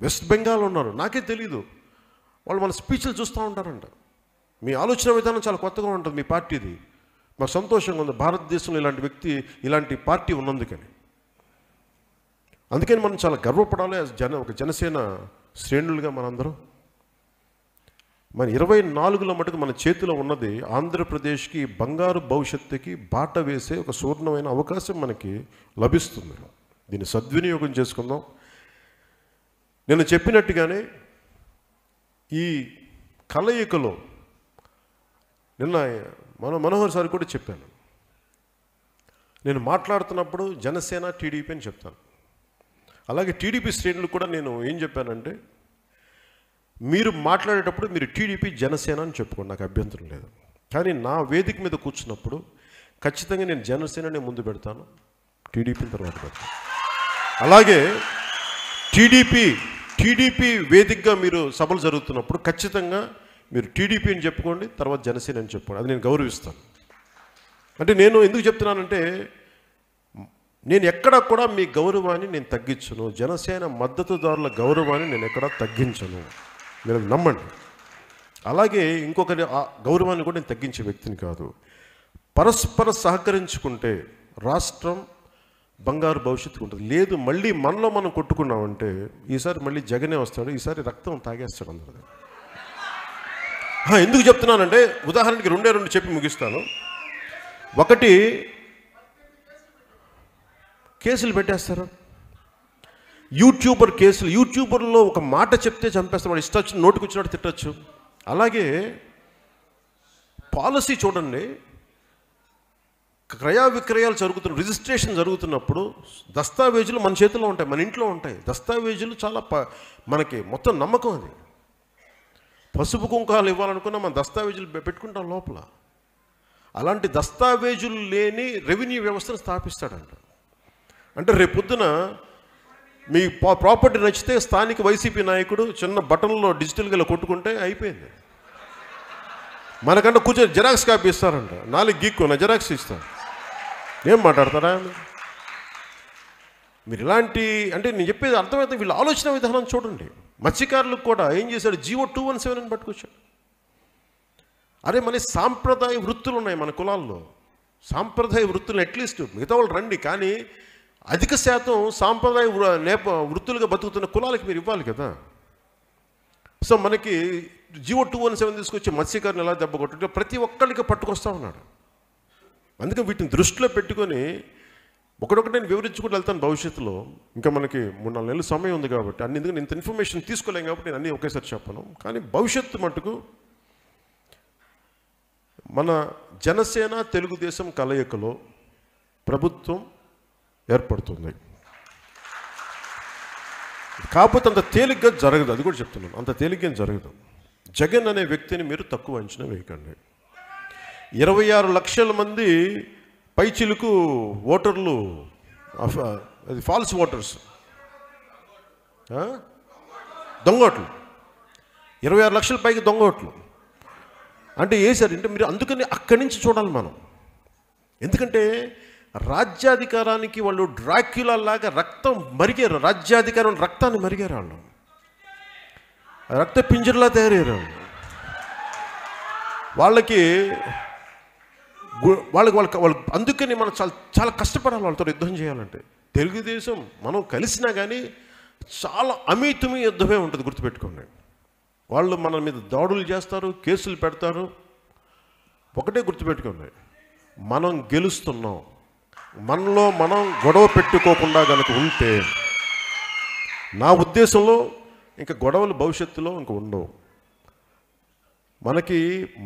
వెస్ట్ బెంగాల్ ఉన్నారు నాకే తెలీదు వాళ్ళు మన స్పీచ్లు చూస్తూ ఉంటారంట మీ ఆలోచన విధానం చాలా కొత్తగా ఉంటుంది మీ పార్టీది మాకు సంతోషంగా ఉంది భారతదేశంలో ఇలాంటి వ్యక్తి ఇలాంటి పార్టీ ఉన్నందుకని అందుకని మనం చాలా గర్వపడాలి జన ఒక జనసేన శ్రేణులుగా మనందరం మన ఇరవై నాలుగులో మటుకు మన చేతిలో ఉన్నది ఆంధ్రప్రదేశ్కి బంగారు భవిష్యత్తుకి బాట వేసే ఒక సువర్ణమైన అవకాశం మనకి లభిస్తుంది దీన్ని సద్వినియోగం చేసుకుందాం నేను చెప్పినట్టుగానే ఈ కలయికలో నిన్న మన మనోహర్ సార్ కూడా చెప్పాను నేను మాట్లాడుతున్నప్పుడు జనసేన టీడీపీ అని చెప్తాను అలాగే టీడీపీ శ్రేణులు కూడా నేను ఏం చెప్పానంటే మీరు మాట్లాడేటప్పుడు మీరు టీడీపీ జనసేన అని చెప్పుకోండి నాకు అభ్యంతరం లేదు కానీ నా వేదిక మీద కూర్చున్నప్పుడు ఖచ్చితంగా నేను జనసేననే ముందు పెడతాను టీడీపీ తర్వాత పెడతాను అలాగే టీడీపీ టీడీపీ వేదికగా మీరు సభలు జరుగుతున్నప్పుడు ఖచ్చితంగా మీరు టీడీపీ అని చెప్పుకోండి తర్వాత జనసేన అని చెప్పుకోండి అది నేను గౌరవిస్తాను అంటే నేను ఎందుకు చెప్తున్నానంటే నేను ఎక్కడా కూడా మీ గౌరవాన్ని నేను తగ్గించను జనసేన మద్దతుదారుల గౌరవాన్ని నేను ఎక్కడా తగ్గించను మీరు నమ్మండి అలాగే ఇంకొకరి గౌరవాన్ని కూడా నేను తగ్గించే వ్యక్తిని కాదు పరస్పర సహకరించుకుంటే రాష్ట్రం బంగారు భవిష్యత్తు ఉంటుంది లేదు మళ్ళీ మనలో మనం కొట్టుకున్నామంటే ఈసారి మళ్ళీ జగనే వస్తాడు ఈసారి రక్తం తాగేస్తాడు అందరు ఎందుకు చెప్తున్నానంటే ఉదాహరణకి రెండే రెండు చెప్పి ముగిస్తాను ఒకటి కేసులు పెట్టేస్తారు యూట్యూబర్ కేసులు యూట్యూబర్లో ఒక మాట చెప్తే చంపేస్తాం వాడు ఇష్టం నోటుకు వచ్చినట్టు తిట్టచ్చు అలాగే పాలసీ చూడండి క్రయ విక్రయాలు జరుగుతున్న రిజిస్ట్రేషన్ జరుగుతున్నప్పుడు దస్తావేజులు మన చేతిలో ఉంటాయి మన ఇంట్లో ఉంటాయి దస్తావేజులు చాలా ప మనకి మొత్తం నమ్మకం అది పసుపు కుంకాలు ఇవ్వాలనుకున్నా మన దస్తావేజులు పెట్టుకుంటాం లోపల అలాంటి దస్తావేజులు లేని రెవెన్యూ వ్యవస్థను స్థాపిస్తాడంట అంటే రేపొద్దున మీ ప్రాపర్టీ నచ్చితే స్థానిక వైసీపీ నాయకుడు చిన్న బటన్లో డిజిటల్గా కొట్టుకుంటే అయిపోయింది మనకంటే కూర్చొని జెరాక్స్ కాపీ ఇస్తారంట నాలుగు గీక్కున్న జెరాక్స్ ఇస్తారు ఏం మాట్లాడతారా మీరు ఇలాంటి అంటే నేను చెప్పేది అర్థమైతే వీళ్ళ ఆలోచన విధానం చూడండి మత్స్యకారులకు కూడా ఏం చేశాడు జీవో టూ వన్ సెవెన్ అని పట్టుకొచ్చాడు అరే మన సాంప్రదాయ వృత్తులు ఉన్నాయి మన కులాల్లో సాంప్రదాయ వృత్తులు అట్లీస్ట్ మిగతా వాళ్ళు రండి కానీ అధిక శాతం సాంప్రదాయ నేప వృత్తులుగా బతుకుతున్న కులాలకి మీరు ఇవ్వాలి కదా సో మనకి జీవో టూ వన్ సెవెన్ తీసుకొచ్చి మత్స్యకారులు ఎలా దెబ్బ కొట్టే ప్రతి ఒక్కరికి పట్టుకొస్తా ఉన్నాడు అందుకే వీటిని దృష్టిలో పెట్టుకొని ఒకటొకటి నేను వివరించుకుంటూ వెళ్తాను భవిష్యత్తులో ఇంకా మనకి మూడు నాలుగు నెలలు సమయం ఉంది కాబట్టి అన్ని ఎందుకంటే ఇంత ఇన్ఫర్మేషన్ తీసుకోలేము కాబట్టి నేను అన్నీ ఒకేసారి చెప్పను కానీ భవిష్యత్తు మటుకు మన జనసేన తెలుగుదేశం కలయికలో ప్రభుత్వం ఏర్పడుతుంది కాకపోతే అంత తేలిగ్గా జరగదు అది కూడా చెప్తున్నాను అంత తేలిగ్గా జరగదు జగన్ అనే వ్యక్తిని మీరు తక్కువ అంచనా వేయకండి ఇరవై ఆరు లక్షల మంది పైచిలుకు ఓటర్లు అది ఫాల్స్ ఓటర్స్ దొంగోట్లు ఇరవై ఆరు లక్షల పైకి దొంగోట్లు అంటే వేసారు అంటే మీరు అందుకని అక్కడి నుంచి చూడాలి మనం ఎందుకంటే రాజ్యాధికారానికి వాళ్ళు లాగా రక్తం మరిగారు రాజ్యాధికారం రక్తాన్ని మరిగారు వాళ్ళు రక్త పింజర్లా తయారయ్యారు వాళ్ళకి వాళ్ళకి వాళ్ళకి వాళ్ళు అందుకని మనం చాలా చాలా కష్టపడాలి వాళ్ళతో యుద్ధం చేయాలంటే తెలుగుదేశం మనం కలిసినా కానీ చాలా అమితమే యుద్ధమే ఉంటుంది గుర్తుపెట్టుకోండి వాళ్ళు మన మీద దాడులు చేస్తారు కేసులు పెడతారు ఒకటే గుర్తుపెట్టుకోండి మనం గెలుస్తున్నాం మనలో మనం గొడవ పెట్టుకోకుండా కనుక ఉంటే నా ఉద్దేశంలో ఇంకా గొడవలు భవిష్యత్తులో ఇంక ఉండవు మనకి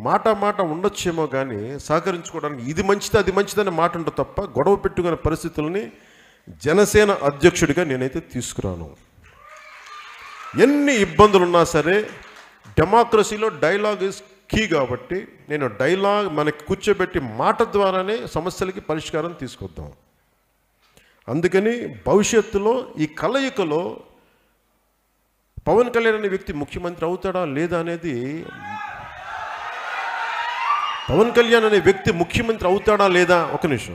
మాట మాట ఉండొచ్చేమో కానీ సహకరించుకోవడానికి ఇది మంచిది అది మంచిదని మాట ఉండదు తప్ప గొడవ పెట్టుకునే పరిస్థితుల్ని జనసేన అధ్యక్షుడిగా నేనైతే తీసుకురాను ఎన్ని ఇబ్బందులున్నా సరే డెమోక్రసీలో డైలాగ్ ఇస్ కీ కాబట్టి నేను డైలాగ్ మనకి కూర్చోబెట్టి మాట ద్వారానే సమస్యలకి పరిష్కారం తీసుకొద్దాం అందుకని భవిష్యత్తులో ఈ కలయికలో పవన్ కళ్యాణ్ అనే వ్యక్తి ముఖ్యమంత్రి అవుతాడా లేదా అనేది పవన్ కళ్యాణ్ అనే వ్యక్తి ముఖ్యమంత్రి అవుతాడా లేదా ఒక నిమిషం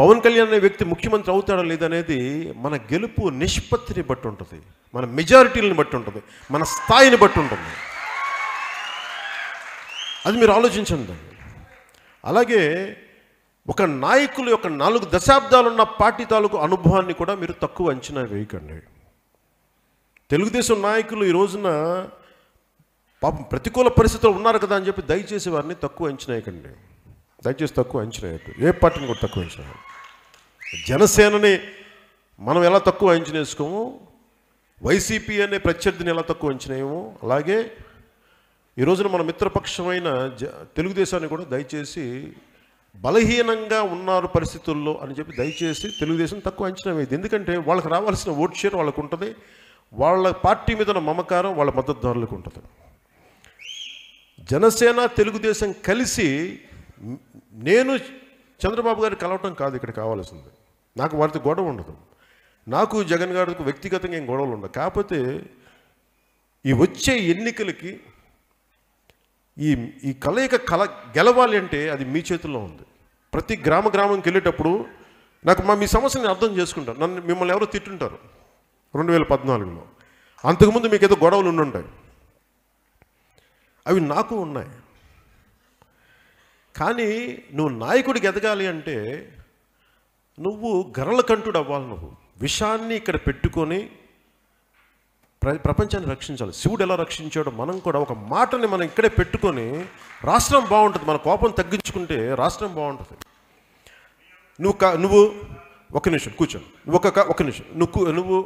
పవన్ కళ్యాణ్ అనే వ్యక్తి ముఖ్యమంత్రి అవుతాడా లేదా అనేది మన గెలుపు నిష్పత్తిని బట్టి ఉంటుంది మన మెజారిటీలను బట్టి ఉంటుంది మన స్థాయిని బట్టి ఉంటుంది అది మీరు ఆలోచించండి అలాగే ఒక నాయకులు యొక్క నాలుగు దశాబ్దాలున్న పార్టీ తాలూకు అనుభవాన్ని కూడా మీరు తక్కువ అంచనా వేయకండి తెలుగుదేశం నాయకులు ఈ రోజున పాపం ప్రతికూల పరిస్థితులు ఉన్నారు కదా అని చెప్పి దయచేసి వారిని తక్కువ అంచనాయకండి దయచేసి తక్కువ అంచనాయకు ఏ పార్టీని కూడా తక్కువ అంచనా జనసేనని మనం ఎలా తక్కువ అంచనేసుకోము వైసీపీ అనే ప్రత్యర్థిని ఎలా తక్కువ అంచనేయము అలాగే ఈ రోజున మన మిత్రపక్షమైన జ తెలుగుదేశాన్ని కూడా దయచేసి బలహీనంగా ఉన్నారు పరిస్థితుల్లో అని చెప్పి దయచేసి తెలుగుదేశం తక్కువ అంచనా వేయదు ఎందుకంటే వాళ్ళకి రావాల్సిన ఓట్ షేర్ వాళ్ళకు ఉంటుంది వాళ్ళ పార్టీ మీద ఉన్న మమకారం వాళ్ళ మద్దతుదారులకు ఉంటుంది జనసేన తెలుగుదేశం కలిసి నేను చంద్రబాబు గారిని కలవటం కాదు ఇక్కడ కావాల్సింది నాకు వారితో గొడవ ఉండదు నాకు జగన్ గారికి వ్యక్తిగతంగా ఏం గొడవలు ఉండవు కాకపోతే ఈ వచ్చే ఎన్నికలకి ఈ ఈ కలయిక కల గెలవాలి అంటే అది మీ చేతుల్లో ఉంది ప్రతి గ్రామ గ్రామంకి వెళ్ళేటప్పుడు నాకు మా మీ సమస్యని అర్థం చేసుకుంటాను నన్ను మిమ్మల్ని ఎవరో తిట్టుంటారు రెండు వేల పద్నాలుగులో అంతకుముందు మీకు ఏదో గొడవలు ఉండుంటాయి అవి నాకు ఉన్నాయి కానీ నువ్వు నాయకుడికి ఎదగాలి అంటే నువ్వు గరళకంఠుడు అవ్వాలి నువ్వు విషాన్ని ఇక్కడ పెట్టుకొని ప్ర ప్రపంచాన్ని రక్షించాలి శివుడు ఎలా రక్షించాడో మనం కూడా ఒక మాటని మనం ఇక్కడే పెట్టుకొని రాష్ట్రం బాగుంటుంది మన కోపం తగ్గించుకుంటే రాష్ట్రం బాగుంటుంది నువ్వు క నువ్వు ఒక నిమిషం కూర్చో నువ్వు ఒక ఒక నిమిషం నువ్వు నువ్వు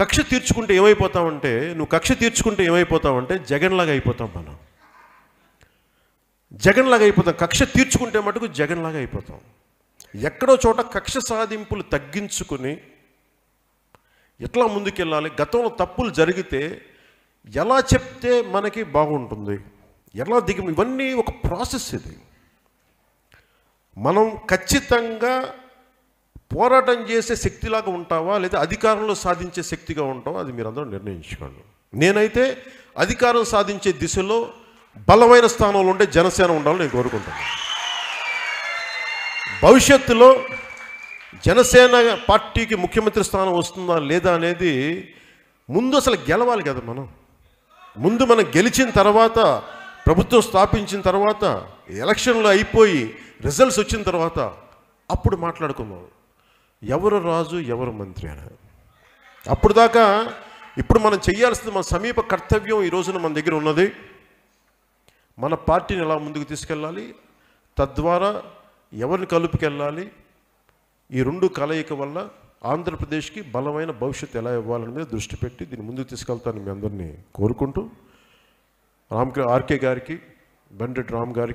కక్ష తీర్చుకుంటే ఏమైపోతావంటే నువ్వు కక్ష తీర్చుకుంటే ఏమైపోతావంటే జగన్లాగా అయిపోతాం మనం జగన్లాగా అయిపోతాం కక్ష తీర్చుకుంటే మటుకు జగన్లాగా అయిపోతాం ఎక్కడో చోట కక్ష సాధింపులు తగ్గించుకుని ఎట్లా ముందుకెళ్ళాలి గతంలో తప్పులు జరిగితే ఎలా చెప్తే మనకి బాగుంటుంది ఎలా దిగ ఇవన్నీ ఒక ప్రాసెస్ ఇది మనం ఖచ్చితంగా పోరాటం చేసే శక్తిలాగా ఉంటావా లేదా అధికారంలో సాధించే శక్తిగా ఉంటావా అది మీరందరూ నిర్ణయించుకోండి నేనైతే అధికారం సాధించే దిశలో బలమైన స్థానంలో ఉండే జనసేన ఉండాలని నేను కోరుకుంటాను భవిష్యత్తులో జనసేన పార్టీకి ముఖ్యమంత్రి స్థానం వస్తుందా లేదా అనేది ముందు అసలు గెలవాలి కదా మనం ముందు మనం గెలిచిన తర్వాత ప్రభుత్వం స్థాపించిన తర్వాత ఎలక్షన్లు అయిపోయి రిజల్ట్స్ వచ్చిన తర్వాత అప్పుడు మాట్లాడుకుందాం ఎవరు రాజు ఎవరు మంత్రి అని అప్పుడు దాకా ఇప్పుడు మనం చేయాల్సింది మన సమీప కర్తవ్యం ఈ రోజున మన దగ్గర ఉన్నది మన పార్టీని ఎలా ముందుకు తీసుకెళ్ళాలి తద్వారా ఎవరిని కలుపుకెళ్ళాలి ఈ రెండు కలయిక వల్ల ఆంధ్రప్రదేశ్కి బలమైన భవిష్యత్తు ఎలా ఇవ్వాలని మీద దృష్టి పెట్టి దీన్ని ముందుకు తీసుకెళ్తాను మీ అందరినీ కోరుకుంటూ రామ్ ఆర్కే గారికి బండెడ్ రామ్ గారికి